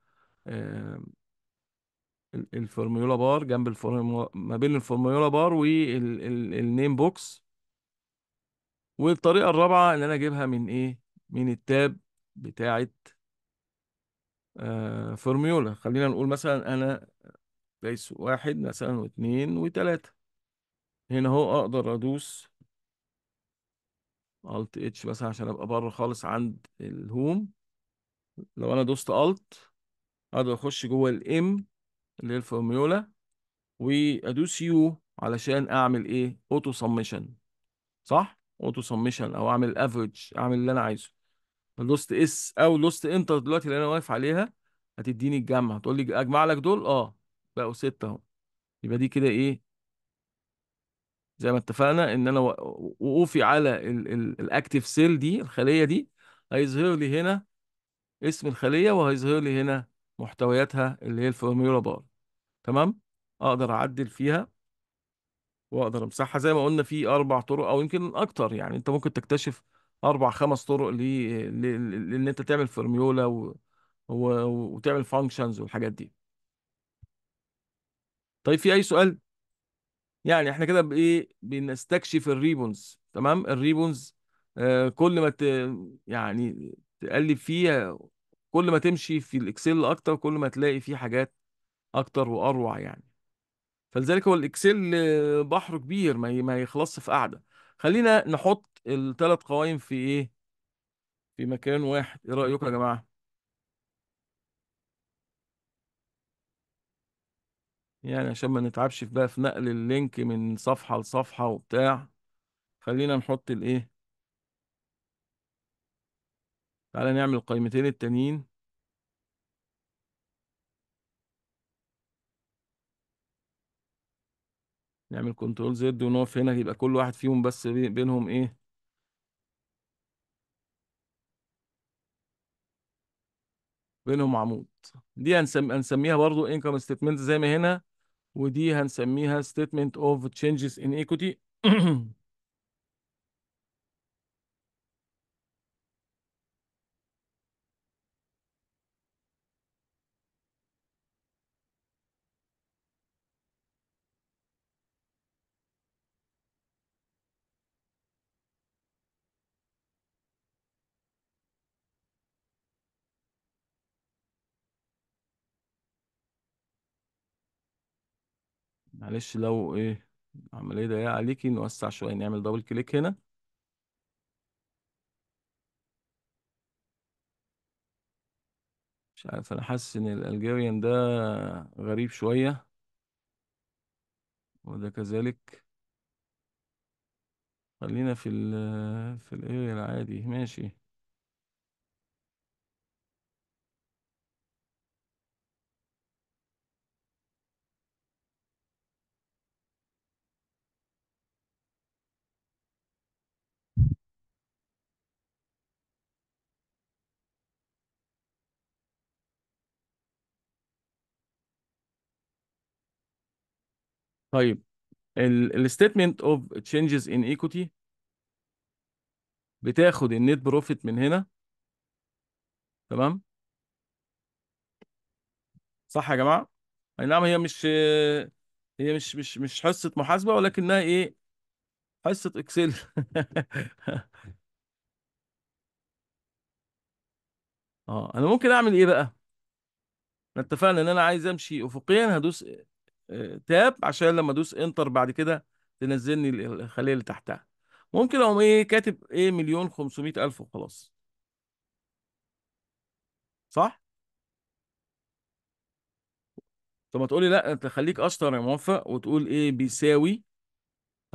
الفورميولا بار جنب الفورميولا ما بين الفورميولا بار والنيم بوكس والطريقه الرابعه ان انا اجيبها من ايه من التاب بتاعة آه، فورميولا خلينا نقول مثلا أنا بيس واحد مثلا واثنين وثلاثة هنا أهو أقدر أدوس الت اتش مثلا عشان أبقى بره خالص عند الهوم لو أنا دوست الت أقدر أخش جوه الإم اللي هي الفورميولا وأدوس يو علشان أعمل إيه؟ أوتو سميشن صح؟ أوتو سميشن أو أعمل أفريج أعمل اللي أنا عايزه لوست اس او لوست انتر دلوقتي اللي انا واقف عليها هتديني الجمع هتقول لي اجمع لك دول اه بقوا ستة اهو يبقى دي كده ايه زي ما اتفقنا ان انا وقوفي على الاكتيف سيل دي الخليه دي هيظهر لي هنا اسم الخليه وهيظهر لي هنا محتوياتها اللي هي الفورميولا بار تمام اقدر اعدل فيها واقدر امسحها زي ما قلنا في اربع طرق او يمكن اكتر يعني انت ممكن تكتشف اربع خمس طرق لان انت تعمل فورميولا و... و... وتعمل فانكشنز والحاجات دي طيب في اي سؤال يعني احنا كده بايه بنستكشف الريبونز تمام الريبونز آه، كل ما ت... يعني تقلب فيها كل ما تمشي في الاكسل اكتر كل ما تلاقي فيه حاجات اكتر واروع يعني فلذلك هو الاكسل آه، بحر كبير ما ما يخلصش في قعده خلينا نحط الثلاث قوائم في ايه في مكان واحد ايه رايكم يا جماعه يعني عشان ما نتعبش في بقى في نقل اللينك من صفحه لصفحه وبتاع خلينا نحط الايه تعالى نعمل القائمتين التانيين نعمل كنترول زد ونقف هنا يبقى كل واحد فيهم بس بينهم ايه بينهم عمود دي هنسم... هنسميها برضو income statement زي ما هنا ودي هنسميها statement of changes in equity معلش لو ايه عملية ضيقة عليكي نوسع شوية نعمل دبل كليك هنا مش عارف انا حاسس ان الالجيريان ده غريب شوية وده كذلك خلينا في الـ في الاريا العادي ماشي طيب الستيتمنت اوف تشينجز ان ايكوتي بتاخد النت بروفيت من هنا تمام صح يا جماعه اي نعم هي مش هي مش مش مش حصه محاسبه ولكنها ايه حصه اكسل اه انا ممكن اعمل ايه بقى اتفقنا ان انا عايز امشي افقيا هدوس آه، تاب عشان لما ادوس انتر بعد كده تنزلني الخليه اللي تحتها ممكن اقوم ايه كاتب ايه مليون خمسمائة الف وخلاص صح طب ما تقولي لا انت خليك اشطر يا موفق وتقول ايه بيساوي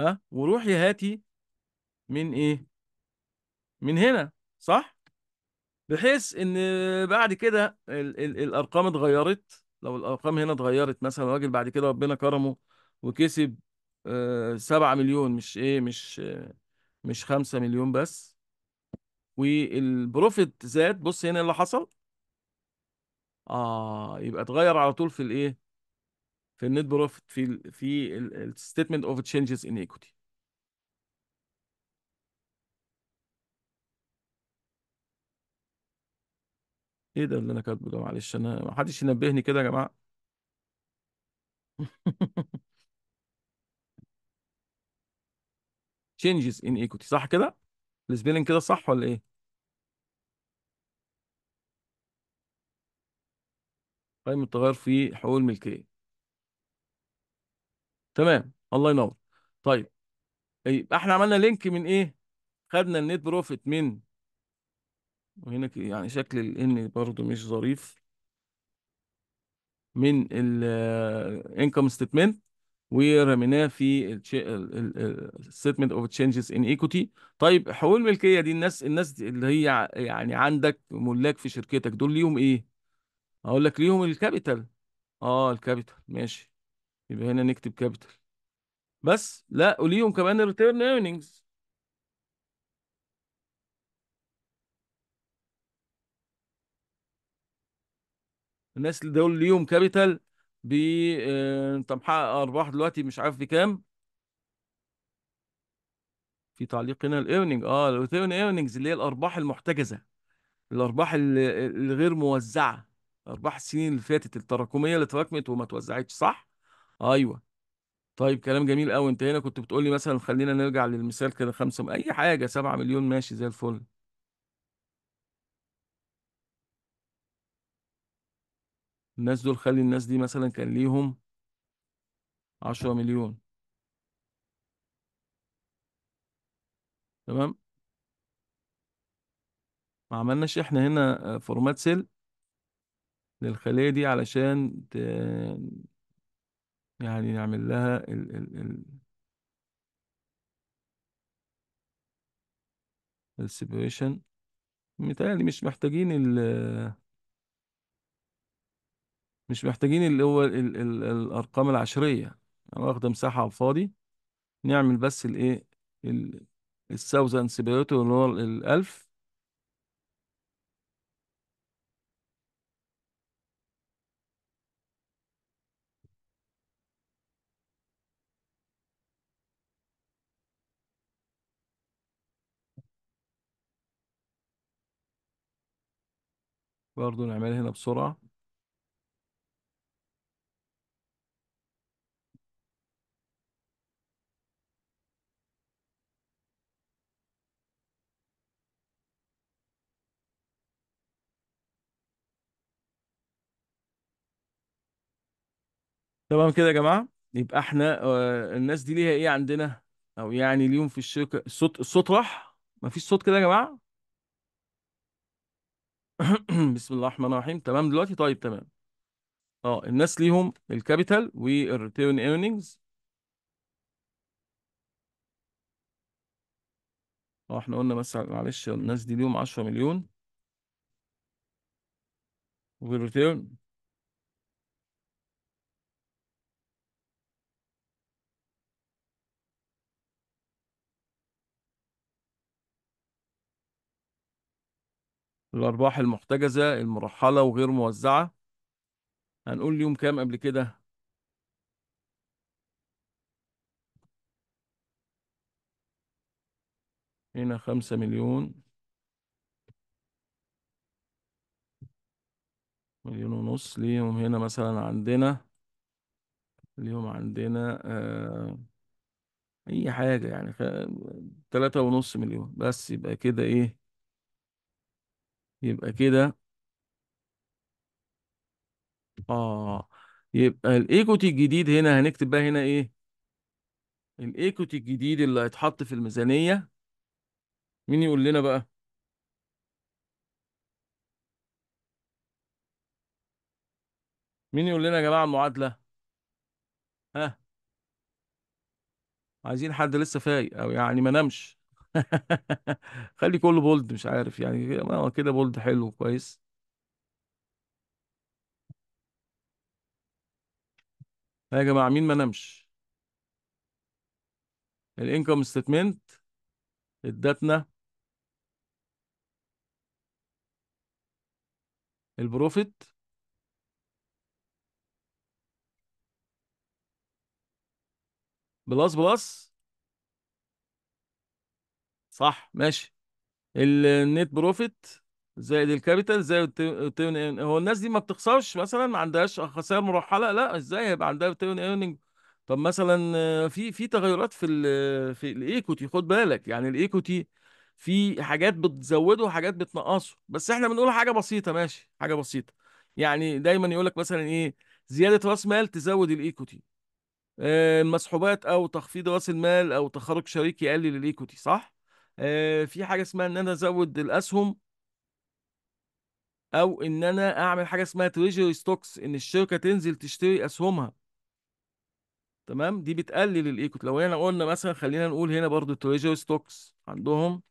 ها وروحي هاتي من ايه من هنا صح بحيث ان بعد كده ال ال الارقام اتغيرت لو الارقام هنا اتغيرت مثلا الراجل بعد كده ربنا كرمه وكسب آه، سبعة مليون مش ايه مش مش خمسة مليون بس والبروفيت زاد بص هنا إيه اللي حصل اه يبقى اتغير على طول في الايه في النت بروفيت في الـ في الستيتمنت اوف تشينجز ان ايكوتي إيه ده اللي أنا كاتبه ده معلش أنا محدش ينبهني كده يا جماعة changes in equity صح كده؟ السبيلنج كده صح ولا إيه؟ قيمة التغير في حقوق الملكية تمام الله ينور طيب يبقى إيه، احنا عملنا لينك من ايه خدنا النت بروفيت من وهنا يعني شكل N برضه مش ظريف من الانكم ستيتمنت ورميناه في statement اوف تشينجز ان equity طيب حقوق الملكيه دي الناس الناس اللي هي يعني عندك ملاك في شركتك دول ليهم ايه اقول لك ليهم الكابيتال اه الكابيتال ماشي يبقى هنا نكتب كابيتال بس لا وليهم كمان الريتيرن ايرنينجز الناس اللي دول ليهم كابيتال ب انت آه، محقق ارباح دلوقتي مش عارف بكام في تعليق هنا الايرننج اه الوثيرن ايرننجز اللي هي الارباح المحتجزه الارباح الغير موزعه ارباح السنين اللي فاتت التراكميه اللي تراكمت وما توزعتش صح ايوه طيب كلام جميل قوي انت هنا كنت بتقول لي مثلا خلينا نرجع للمثال كده خمسة اي حاجه 7 مليون ماشي زي الفل الناس دول خلي الناس دي مثلا كان ليهم عشرة مليون تمام ما عملناش احنا هنا آه، فورمات سيل للخلية دي علشان ت... يعني نعمل لها ال... ال... ال... السيبريشن متهيألي مش محتاجين ال مش محتاجين اللي هو الـ الـ الارقام العشريه يعني واخده مساحه على الفاضي نعمل بس الايه الثاوزند سيبريتور اللي هو الالف برضه نعملها هنا بسرعه تمام كده يا جماعه يبقى احنا آه، الناس دي ليها ايه عندنا او يعني ليهم في الشركه الصوت الصوت راح مفيش صوت كده يا جماعه بسم الله الرحمن الرحيم تمام دلوقتي طيب تمام اه الناس ليهم الكابيتال والريتيرن ايرنينجز اه احنا قلنا بس معلش الناس دي ليهم 10 مليون والريتيرن الأرباح المحتجزة المرحلة وغير موزعة هنقول يوم كام قبل كده هنا خمسة مليون مليون ونص ليهم هنا مثلا عندنا اليوم عندنا آه أي حاجة يعني تلاتة ونص مليون بس يبقى كده إيه يبقى كده اه يبقى الايكوتي الجديد هنا هنكتب بقى هنا ايه الايكوتي الجديد اللي هيتحط في الميزانية مين يقول لنا بقى مين يقول لنا يا جماعة المعادلة ها عايزين حد لسه فايق او يعني ما نامش خلي كله بولد مش عارف يعني آه، كده بولد حلو كويس يا جماعة مين ما نامش الانكم ستيتمنت ادتنا البروفيت بلس بلس صح ماشي النت بروفيت زائد الكابيتال زائد التيرن هو الناس دي ما بتخسرش مثلا ما عندهاش خسائر مرحله لا ازاي هيبقى عندها تيرن ايرننج طب مثلا في في تغيرات في الـ في الايكوتي خد بالك يعني الايكوتي في حاجات بتزوده وحاجات بتنقصه بس احنا بنقول حاجه بسيطه ماشي حاجه بسيطه يعني دايما يقول لك مثلا ايه زياده راس مال تزود الايكوتي آه، المسحوبات او تخفيض راس المال او تخرج شريك يقلل الايكوتي صح آه، في حاجه اسمها ان انا ازود الاسهم او ان انا اعمل حاجه اسمها تريجري ستوكس ان الشركه تنزل تشتري اسهمها تمام دي بتقلل الايكوت لو احنا قلنا مثلا خلينا نقول هنا برضو تريجري ستوكس عندهم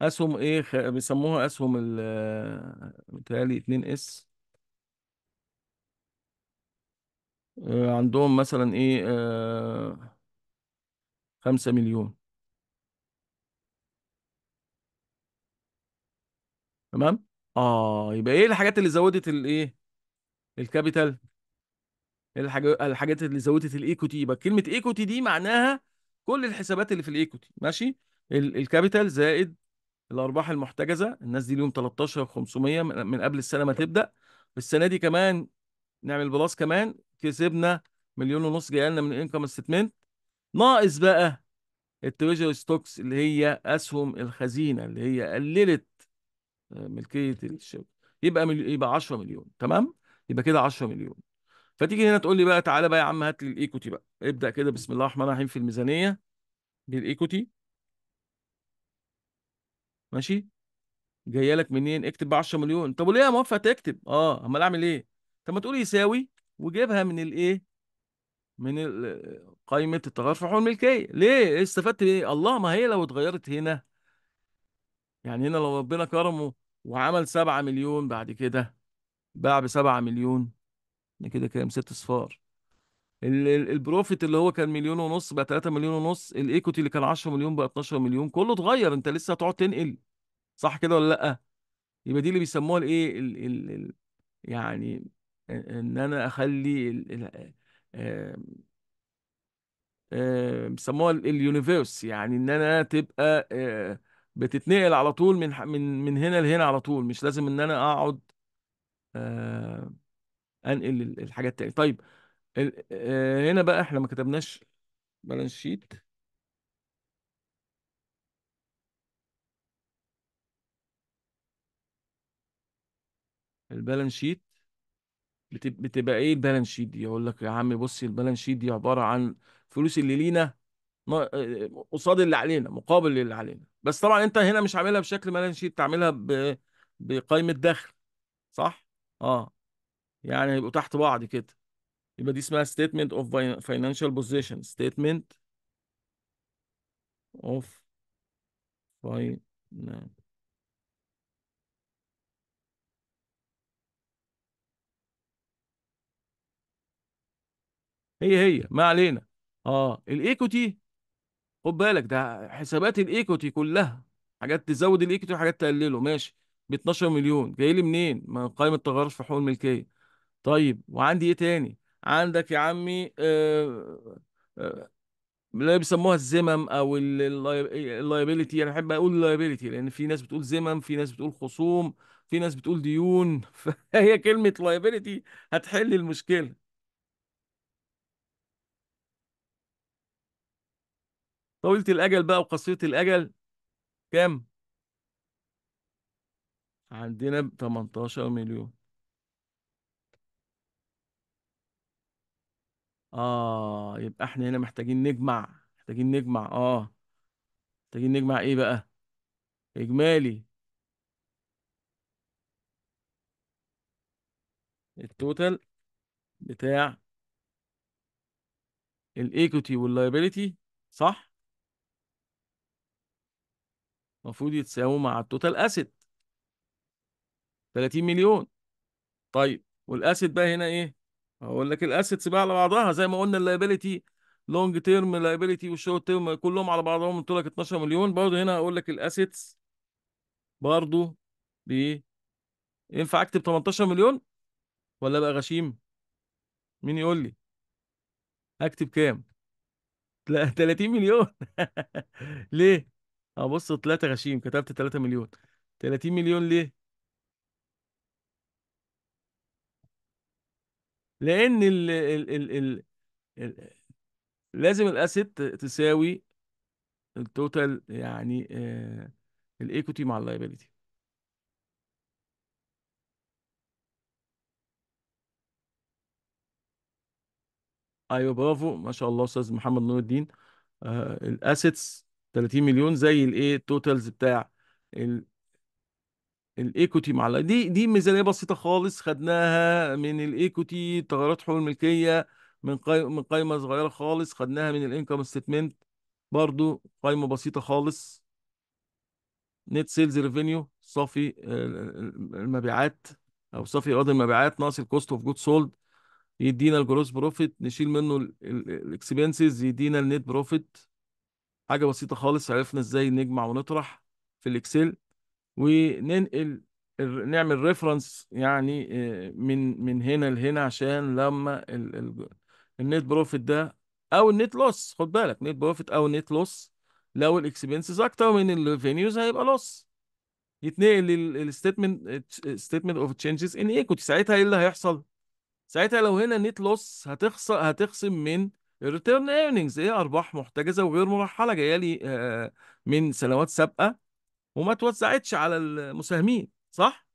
اسهم ايه خ... بيسموها اسهم ال متهيألي 2 اس آه، عندهم مثلا ايه آه، خمسة 5 مليون تمام اه يبقى ايه الحاجات اللي زودت الايه الكابيتال ايه, إيه الحاجات اللي زودت الايكوتي يبقى كلمه ايكوتي دي معناها كل الحسابات اللي في الايكوتي ماشي الكابيتال زائد الارباح المحتجزه الناس دي ليهم 13500 من قبل السنه ما تبدا السنه دي كمان نعمل بلاس كمان كسبنا مليون ونص جاي لنا من انكم ستمنت ناقص بقى التريجري ستوكس اللي هي اسهم الخزينه اللي هي قللت آه، ملكيه الشركه يبقى ملي... يبقى 10 مليون تمام يبقى كده 10 مليون فتيجي هنا تقول لي بقى تعالى بقى يا عم هات لي الايكوتي بقى ابدا كده بسم الله الرحمن الرحيم في الميزانيه بالايكوتي ماشي جايه لك منين اكتب ب 10 مليون طب وليه يا موفق تكتب اه امال اعمل ايه طب ما تقول يساوي وجيبها من الايه من قائمه التغير في حقوق الملكيه ليه استفدت ايه الله ما هي لو اتغيرت هنا يعني هنا لو ربنا كرمه وعمل 7 مليون بعد كده باع ب 7 مليون كده كام ست اصفار البروفيت اللي هو كان مليون ونص بقى 3 مليون ونص الايكوتي اللي كان 10 مليون بقى 12 مليون كله اتغير انت لسه هتقعد تنقل صح كده ولا لا يبقى دي اللي بيسموها الايه الـ الـ الـ يعني ان انا اخلي الـ الـ آه، آه، بيسموها اليونيفيرس يعني ان انا تبقى آه، بتتنقل على طول من من من هنا لهنا على طول مش لازم ان انا اقعد انقل الحاجات الثانيه طيب آه، هنا بقى احنا ما كتبناش بالانس شيت البالانس شيت بتبقى ايه البالانس شيت دي اقول لك يا عم بصي البالانس شيت دي عباره عن فلوس اللي لينا آه، قصاد اللي علينا مقابل اللي علينا بس طبعا انت هنا مش عاملها بشكل بالانس شيت تعملها ب... بقائمه دخل صح اه يعني هيبقوا تحت بعض كده يبقى دي اسمها statement of financial position statement of finance هي هي ما علينا اه الايكوتي خد بالك ده حسابات الايكوتي كلها حاجات تزود الايكوتي وحاجات تقلله ماشي ب 12 مليون جاي لي منين؟ من قائمه تغيرش في حقوق الملكيه طيب وعندي ايه تاني؟ عندك يا عمي آه، آه، اللي بيسموها الزمم او اللايبيلتي انا بحب اقول اللايبيلتي لان في ناس بتقول زمم في ناس بتقول خصوم في ناس بتقول ديون فهي كلمه لايبيلتي هتحل المشكله طويله الاجل بقى وقصيره الاجل كام عندنا 18 مليون اه يبقى احنا هنا محتاجين نجمع محتاجين نجمع اه محتاجين نجمع ايه بقى اجمالي التوتال بتاع الايكوتي واللايبيليتي صح المفروض يتساووا مع التوتال اسيت 30 مليون طيب والاسيت بقى هنا ايه اقول لك الاسيتس بقى على بعضها زي ما قلنا اللايبيلتي لونج تيرم لايبيلتي والشورت تيرم كلهم على بعضهم قلت لك 12 مليون برضه هنا هقول لك الاسيتس برضه بايه ينفع اكتب 18 مليون ولا بقى غشيم مين يقول لي اكتب كام لا 30 مليون ليه ابص 3 غشيم كتبت 3 مليون 30 مليون ليه لان ال ال ال ال ال لازم الاسيت تساوي التوتال يعني آه، الايكوتي مع اللايبيليتي ايوه برافو ما شاء الله استاذ محمد نور الدين آه الاسيتس 30 مليون زي الايه التوتالز بتاع ال الايكوتي مع دي دي ميزانيه بسيطه خالص خدناها من الايكوتي تغيرات حقوق الملكيه من قي... من قائمه صغيره خالص خدناها من الانكم ستمنت برضو قائمه بسيطه خالص نت سيلز ريفينيو صافي آه، المبيعات او صافي ايراد المبيعات ناقص الكوست اوف جود سولد يدينا الجروس بروفيت نشيل منه الاكسبنسز يدينا النت بروفيت حاجه بسيطه خالص عرفنا ازاي نجمع ونطرح في الاكسل وننقل نعمل ريفرنس يعني آه، من من هنا لهنا عشان لما ال ال النت بروفيت ده او النت لوس خد بالك نت بروفيت او نت لوس لو الاكسبنسز اكتر من الريفينيوز هيبقى لوس يتنقل للستيتمنت ستيتمنت اوف تشينجز ان ايكوتي ساعتها ايه اللي هيحصل؟ ساعتها لو هنا نت لوس هتخسر هتخصم من الريتيرن ايرنينجز ايه ارباح محتجزه وغير مرحله جايه لي آه، من سنوات سابقه وما توزعتش على المساهمين صح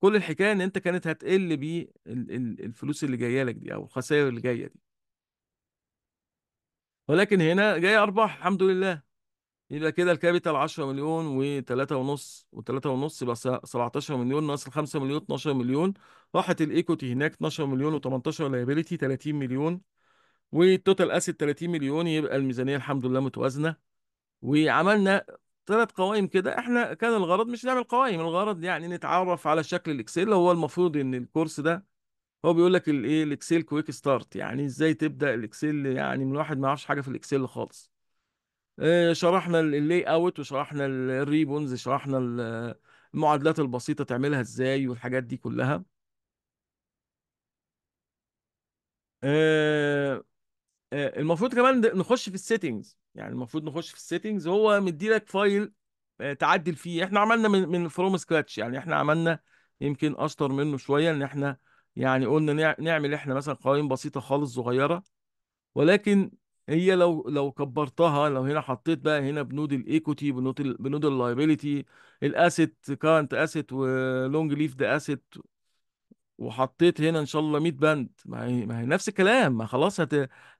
كل الحكايه ان انت كانت هتقل بالفلوس اللي جايه لك دي او الخسائر اللي جايه دي ولكن هنا جاي ارباح الحمد لله يبقى كده الكابيتال 10 مليون و3 ونص و3 ونص يبقى 17 مليون ناقص 5 مليون 12 مليون راحت الايكوتي هناك 12 مليون و18 لايبيليتي 30 مليون والتوتال اسيت 30 مليون يبقى الميزانيه الحمد لله متوازنه وعملنا ثلاث قوائم كده احنا كان الغرض مش نعمل قوائم الغرض يعني نتعرف على شكل الاكسل هو المفروض ان الكورس ده هو بيقول لك الايه الاكسل كويك ستارت يعني ازاي تبدا الاكسل يعني من واحد ما يعرفش حاجه في الاكسل خالص آه، شرحنا اللي اوت وشرحنا الريبونز شرحنا المعادلات البسيطه تعملها ازاي والحاجات دي كلها آه، آه، المفروض كمان نخش في السيتنجز يعني المفروض نخش في السيتنجز هو مدي لك فايل آه، تعدل فيه احنا عملنا من من فروم سكراتش يعني احنا عملنا يمكن اشطر منه شويه ان احنا يعني قلنا نعمل احنا مثلا قوانين بسيطه خالص صغيره ولكن هي لو لو كبرتها لو هنا حطيت بقى هنا بنود الايكوتي بنود بنود اللايبيليتي الاسيت كارنت اسيت ولونج ليف ده اسيت وحطيت هنا ان شاء الله 100 بند ما هي ما هي نفس الكلام ما خلاص هت...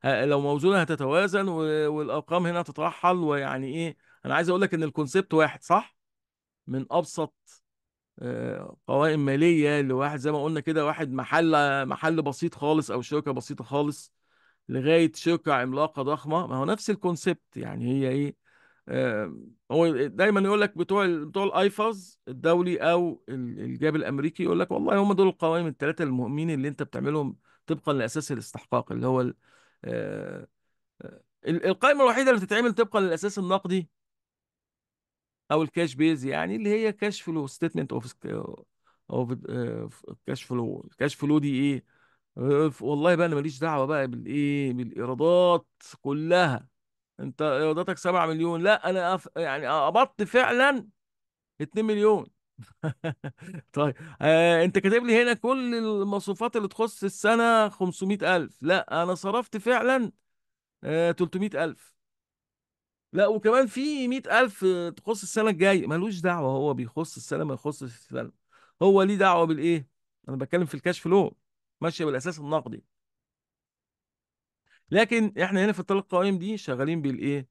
ه... لو موزونه هتتوازن و... والارقام هنا تترحل ويعني ايه انا عايز اقول لك ان الكونسيبت واحد صح من ابسط آه، قوائم ماليه لواحد زي ما قلنا كده واحد محل محل بسيط خالص او شركه بسيطه خالص لغايه شركه عملاقه ضخمه ما هو نفس الكونسيبت يعني هي ايه آه، هو دايما يقول لك بتوع بتوع الايفاز الدولي او الجاب الامريكي يقول لك والله هم دول القوائم الثلاثه المهمين اللي انت بتعملهم طبقا لاساس الاستحقاق اللي هو آه، آه، القائمه الوحيده اللي بتتعمل طبقا للاساس النقدي او الكاش بيز يعني اللي هي كاش فلو ستيتمنت اوف اوف كاش فلو الكاش فلو دي ايه والله بقى انا ماليش دعوه بقى بالايه بالايرادات كلها انت ايراداتك 7 مليون لا انا أف... يعني قبضت فعلا 2 مليون طيب آه انت كاتب لي هنا كل المصروفات اللي تخص السنه 500000 لا انا صرفت فعلا آه 300000 لا وكمان في 100000 تخص السنه الجايه ملوش دعوه هو بيخص السنه ما يخصش السنه هو ليه دعوه بالايه انا بتكلم في الكاش فلو ماشيه بالاساس النقدي لكن احنا هنا في الطلاق القوائم دي شغالين بالايه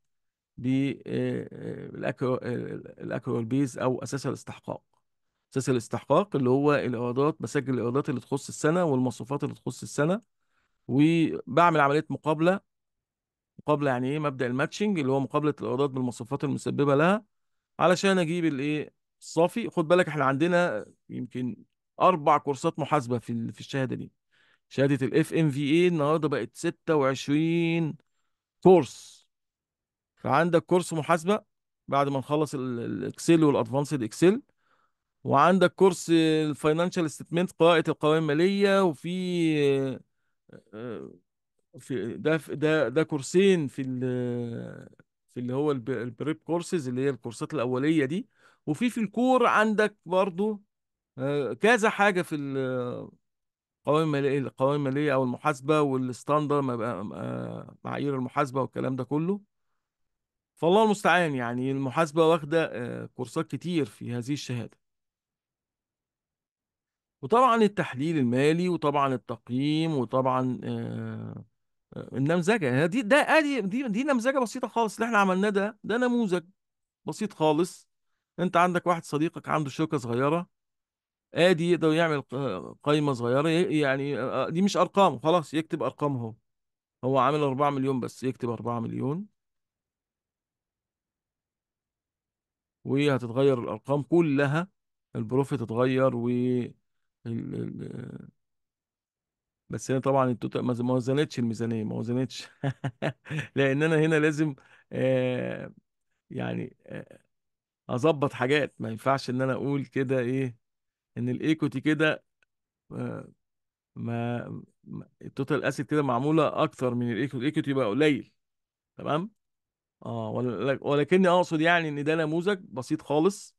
بالاكوال آه، آه، آه، بيز او اساس الاستحقاق اساس الاستحقاق اللي هو الايرادات بسجل الايرادات اللي تخص السنه والمصروفات اللي تخص السنه وبعمل عمليه مقابله مقابله يعني ايه مبدا الماتشنج اللي هو مقابله الايرادات بالمصروفات المسببه لها علشان اجيب الايه الصافي خد بالك احنا عندنا يمكن اربع كورسات محاسبه في في الشهاده دي شهاده الاف ام في اي النهارده بقت 26 كورس فعندك كورس محاسبه بعد ما نخلص الاكسل والادفانسد اكسل وعندك كورس الفاينانشال ستيتمنت قراءه القوائم الماليه وفي آه، في ده ده ده كورسين في في اللي هو البريب كورسز اللي هي الكورسات الاوليه دي وفي في الكور عندك برضو آه، كذا حاجه في القوائم الماليه القوائم الماليه او المحاسبه والستاندر معايير المحاسبه والكلام ده كله فالله المستعان يعني المحاسبه واخده آه، كورسات كتير في هذه الشهاده وطبعا التحليل المالي وطبعا التقييم وطبعا آه، آه، النمذجه يعني دي ده ادي دي دي نمذجه بسيطه خالص اللي احنا عملناه ده ده نموذج بسيط خالص انت عندك واحد صديقك عنده شركه صغيره ادي يقدر يعمل قائمه صغيره يعني دي مش ارقام خلاص يكتب ارقام هو هو عامل 4 مليون بس يكتب 4 مليون وهتتغير الارقام كلها البروفيت اتغير و بس هنا طبعا التوتال ما وزنتش الميزانيه ما وزنتش لان انا هنا لازم آه يعني آه اظبط حاجات ما ينفعش ان انا اقول كده ايه ان الايكوتي كده آه، ما التوتال اسيت كده معموله اكتر من الايكوتي الايكوتي بقى قليل تمام اه ولكني اقصد يعني ان ده نموذج بسيط خالص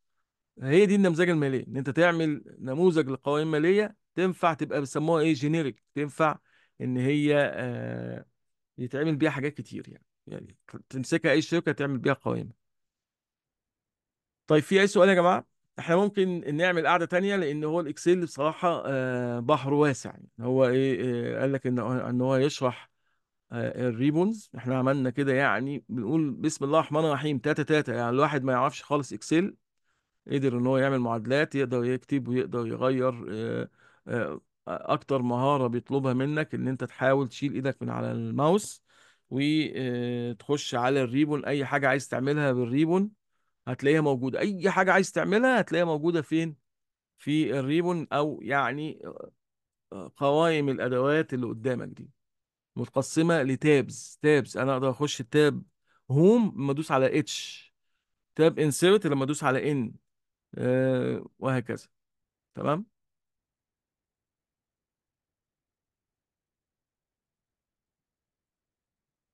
هي دي النمذجه الماليه ان انت تعمل نموذج لقوائم ماليه تنفع تبقى بيسموها ايه جينيريك تنفع ان هي آه يتعمل بيها حاجات كتير يعني يعني تمسكها اي شركه تعمل بيها قوائم طيب في اي سؤال يا جماعه احنا ممكن نعمل قاعده تانية لان هو الاكسل بصراحه آه، بحر واسع يعني هو إيه،, ايه قال لك ان ان هو يشرح آه، الريبونز احنا عملنا كده يعني بنقول بسم الله الرحمن الرحيم تاتا تاتا يعني الواحد ما يعرفش خالص اكسل قدر ان هو يعمل معادلات يقدر يكتب ويقدر يغير آه، اكتر مهاره بيطلبها منك ان انت تحاول تشيل ايدك من على الماوس وتخش على الريبون اي حاجه عايز تعملها بالريبون هتلاقيها موجوده اي حاجه عايز تعملها هتلاقيها موجوده فين في الريبون او يعني آه، آه، قوائم الادوات اللي قدامك دي متقسمه لتابز تابز انا اقدر اخش تاب هوم لما ادوس على اتش تاب انسيرت لما ادوس على ان آه وهكذا تمام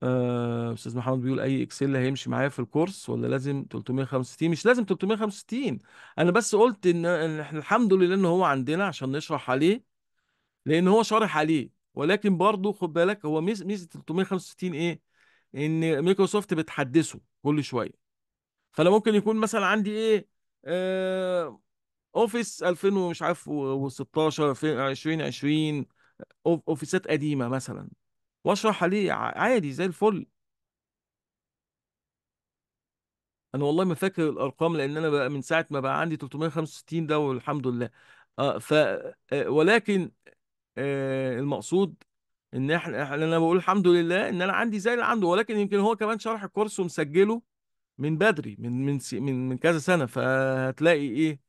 آه، استاذ محمد بيقول اي اكسل هيمشي معايا في الكورس ولا لازم 365 مش لازم 365 انا بس قلت ان إن احنا الحمد لله ان هو عندنا عشان نشرح عليه لان هو شارح عليه ولكن برضه خد بالك هو ميزه 365 ايه ان مايكروسوفت بتحدثه كل شويه فانا ممكن يكون مثلا عندي ايه آه، اوفيس 2000 ومش عارف و16 2020 اوفيسات قديمه مثلا واشرح عليه عادي زي الفل انا والله ما فاكر الارقام لان انا بقى من ساعه ما بقى عندي 365 ده والحمد لله اه ف آه، ولكن آه، المقصود ان احنا إحنا- انا بقول الحمد لله ان انا عندي زي اللي عنده ولكن يمكن هو كمان شرح الكورس ومسجله من بدري من من من كذا سنه فهتلاقي ايه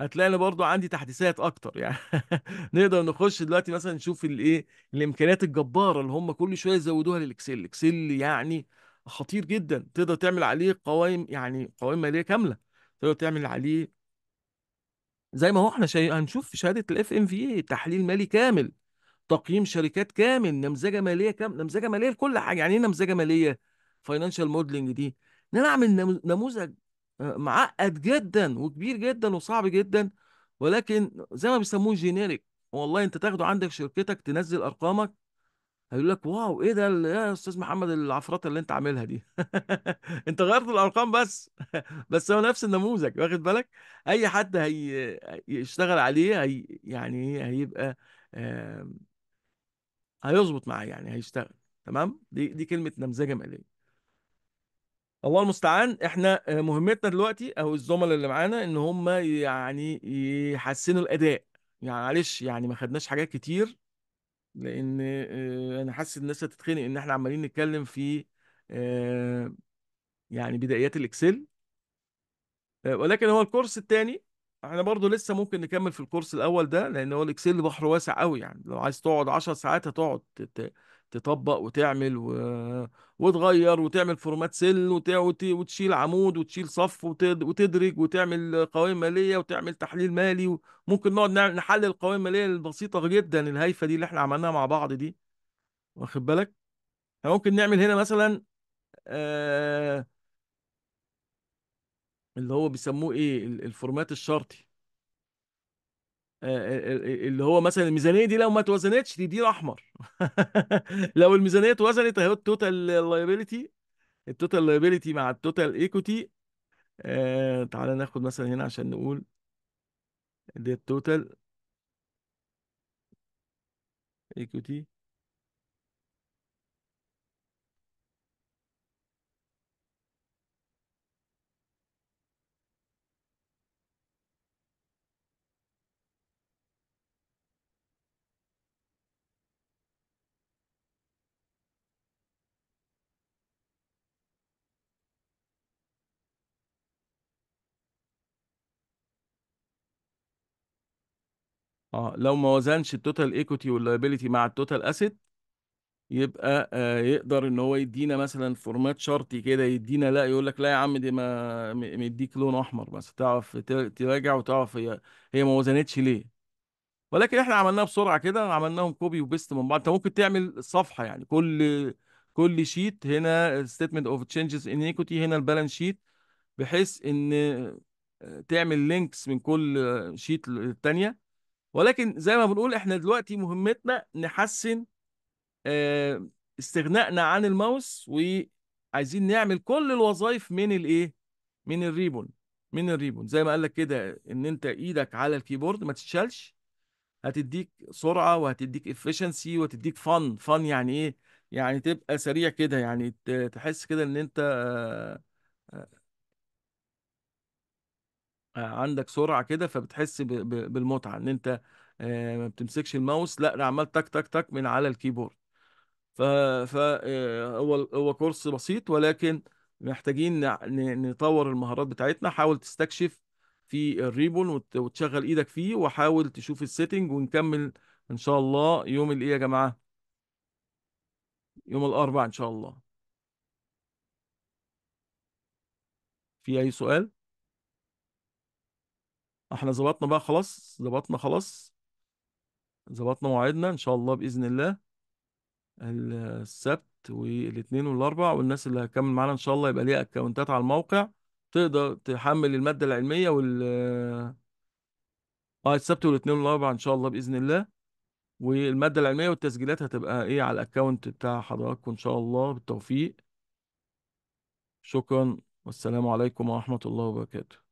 هتلاقي برضو عندي تحديثات اكتر يعني نقدر نخش دلوقتي مثلا نشوف الايه الامكانيات الجباره اللي هم كل شويه يزودوها للاكسل الاكسل يعني خطير جدا تقدر تعمل عليه قوائم يعني قوائم ماليه كامله تقدر تعمل عليه زي ما هو احنا شي... هنشوف في شهاده الاف ام في اي تحليل مالي كامل تقييم شركات كامل نمذجه ماليه كامل نمذجه ماليه لكل حاجه يعني ايه نمذجه ماليه فاينانشال موديلنج دي ان انا اعمل نموذج معقد جدا وكبير جدا وصعب جدا ولكن زي ما بيسموه جينيريك والله انت تاخده عندك شركتك تنزل ارقامك هيقول لك واو ايه ده يا استاذ محمد العفرات اللي انت عاملها دي انت غيرت الارقام بس بس هو نفس النموذج واخد بالك اي حد هيشتغل عليه هي يعني إيه، هيبقى هيظبط معاه يعني هيشتغل تمام دي دي كلمه نمذجه ماليه الله المستعان احنا آه، مهمتنا دلوقتي او الزملاء اللي معانا ان هم يعني يحسنوا الاداء يعني معلش يعني ما خدناش حاجات كتير لان آه، انا حاسس الناس هتتخنق ان احنا عمالين نتكلم في آه، يعني بدايات الاكسل ولكن هو الكورس الثاني احنا برضو لسه ممكن نكمل في الكورس الاول ده لان هو الاكسل بحر واسع قوي يعني لو عايز تقعد 10 ساعات هتقعد تطبق وتعمل و... وتغير وتعمل فورمات سيل وت... وت... وتشيل عمود وتشيل صف وت... وتدرج وتعمل قوائم ماليه وتعمل تحليل مالي ممكن نقعد نعمل نحلل القوائم الماليه البسيطه جدا الهايفه دي اللي احنا عملناها مع بعض دي واخد بالك احنا ممكن نعمل هنا مثلا آه... اللي هو بيسموه ايه الفورمات الشرطي آه، آه، آه، اللي هو مثلا الميزانيه دي لو ما اتوزنتش دي دي احمر لو الميزانيه اتوزنت اهي التوتال لايبيليتي التوتال لايبيليتي مع التوتال ايكوتي آه تعالى ناخد مثلا هنا عشان نقول دي التوتال ايكوتي اه لو ما وزنش التوتال ايكوتي واللايبيليتي مع التوتال اسيت يبقى آه يقدر ان هو يدينا مثلا فورمات شرطي كده يدينا لا يقول لك لا يا عم دي ما مديك لون احمر بس تعرف تراجع وتعرف هي هي ما وزنتش ليه ولكن احنا عملناها بسرعه كده عملناهم كوبي وبيست من بعض انت ممكن تعمل صفحه يعني كل كل شيت هنا ستيتمنت اوف تشينجز ان ايكوتي هنا البالانس شيت بحيث ان آه، تعمل لينكس من كل شيت للثانيه ولكن زي ما بنقول احنا دلوقتي مهمتنا نحسن آه، استغنائنا عن الماوس وعايزين نعمل كل الوظائف من الايه من الريبون من الريبون زي ما قال لك كده ان انت ايدك على الكيبورد ما تتشالش هتديك سرعه وهتديك افشنسي وهتديك فن فن يعني ايه يعني تبقى سريع كده يعني تحس كده ان انت آه، آه، آه، عندك سرعه كده فبتحس بالمتعه ان انت آه، ما بتمسكش الماوس لا ده عمال تك تك تك من على الكيبورد ف آه، هو هو كورس بسيط ولكن محتاجين نطور المهارات بتاعتنا حاول تستكشف في الريبون وتشغل ايدك فيه وحاول تشوف السيتنج ونكمل ان شاء الله يوم الايه يا جماعه يوم الاربعاء ان شاء الله في اي سؤال احنا ظبطنا بقى خلاص ظبطنا خلاص ظبطنا مواعيدنا ان شاء الله باذن الله السبت والاثنين والاربع والناس اللي هتكمل معانا ان شاء الله يبقى ليها اكونتات على الموقع تقدر تحمل الماده العلميه وال اه السبت والاثنين والاربع ان شاء الله باذن الله والماده العلميه والتسجيلات هتبقى ايه على الاكونت بتاع حضراتكم ان شاء الله بالتوفيق شكرا والسلام عليكم ورحمه الله وبركاته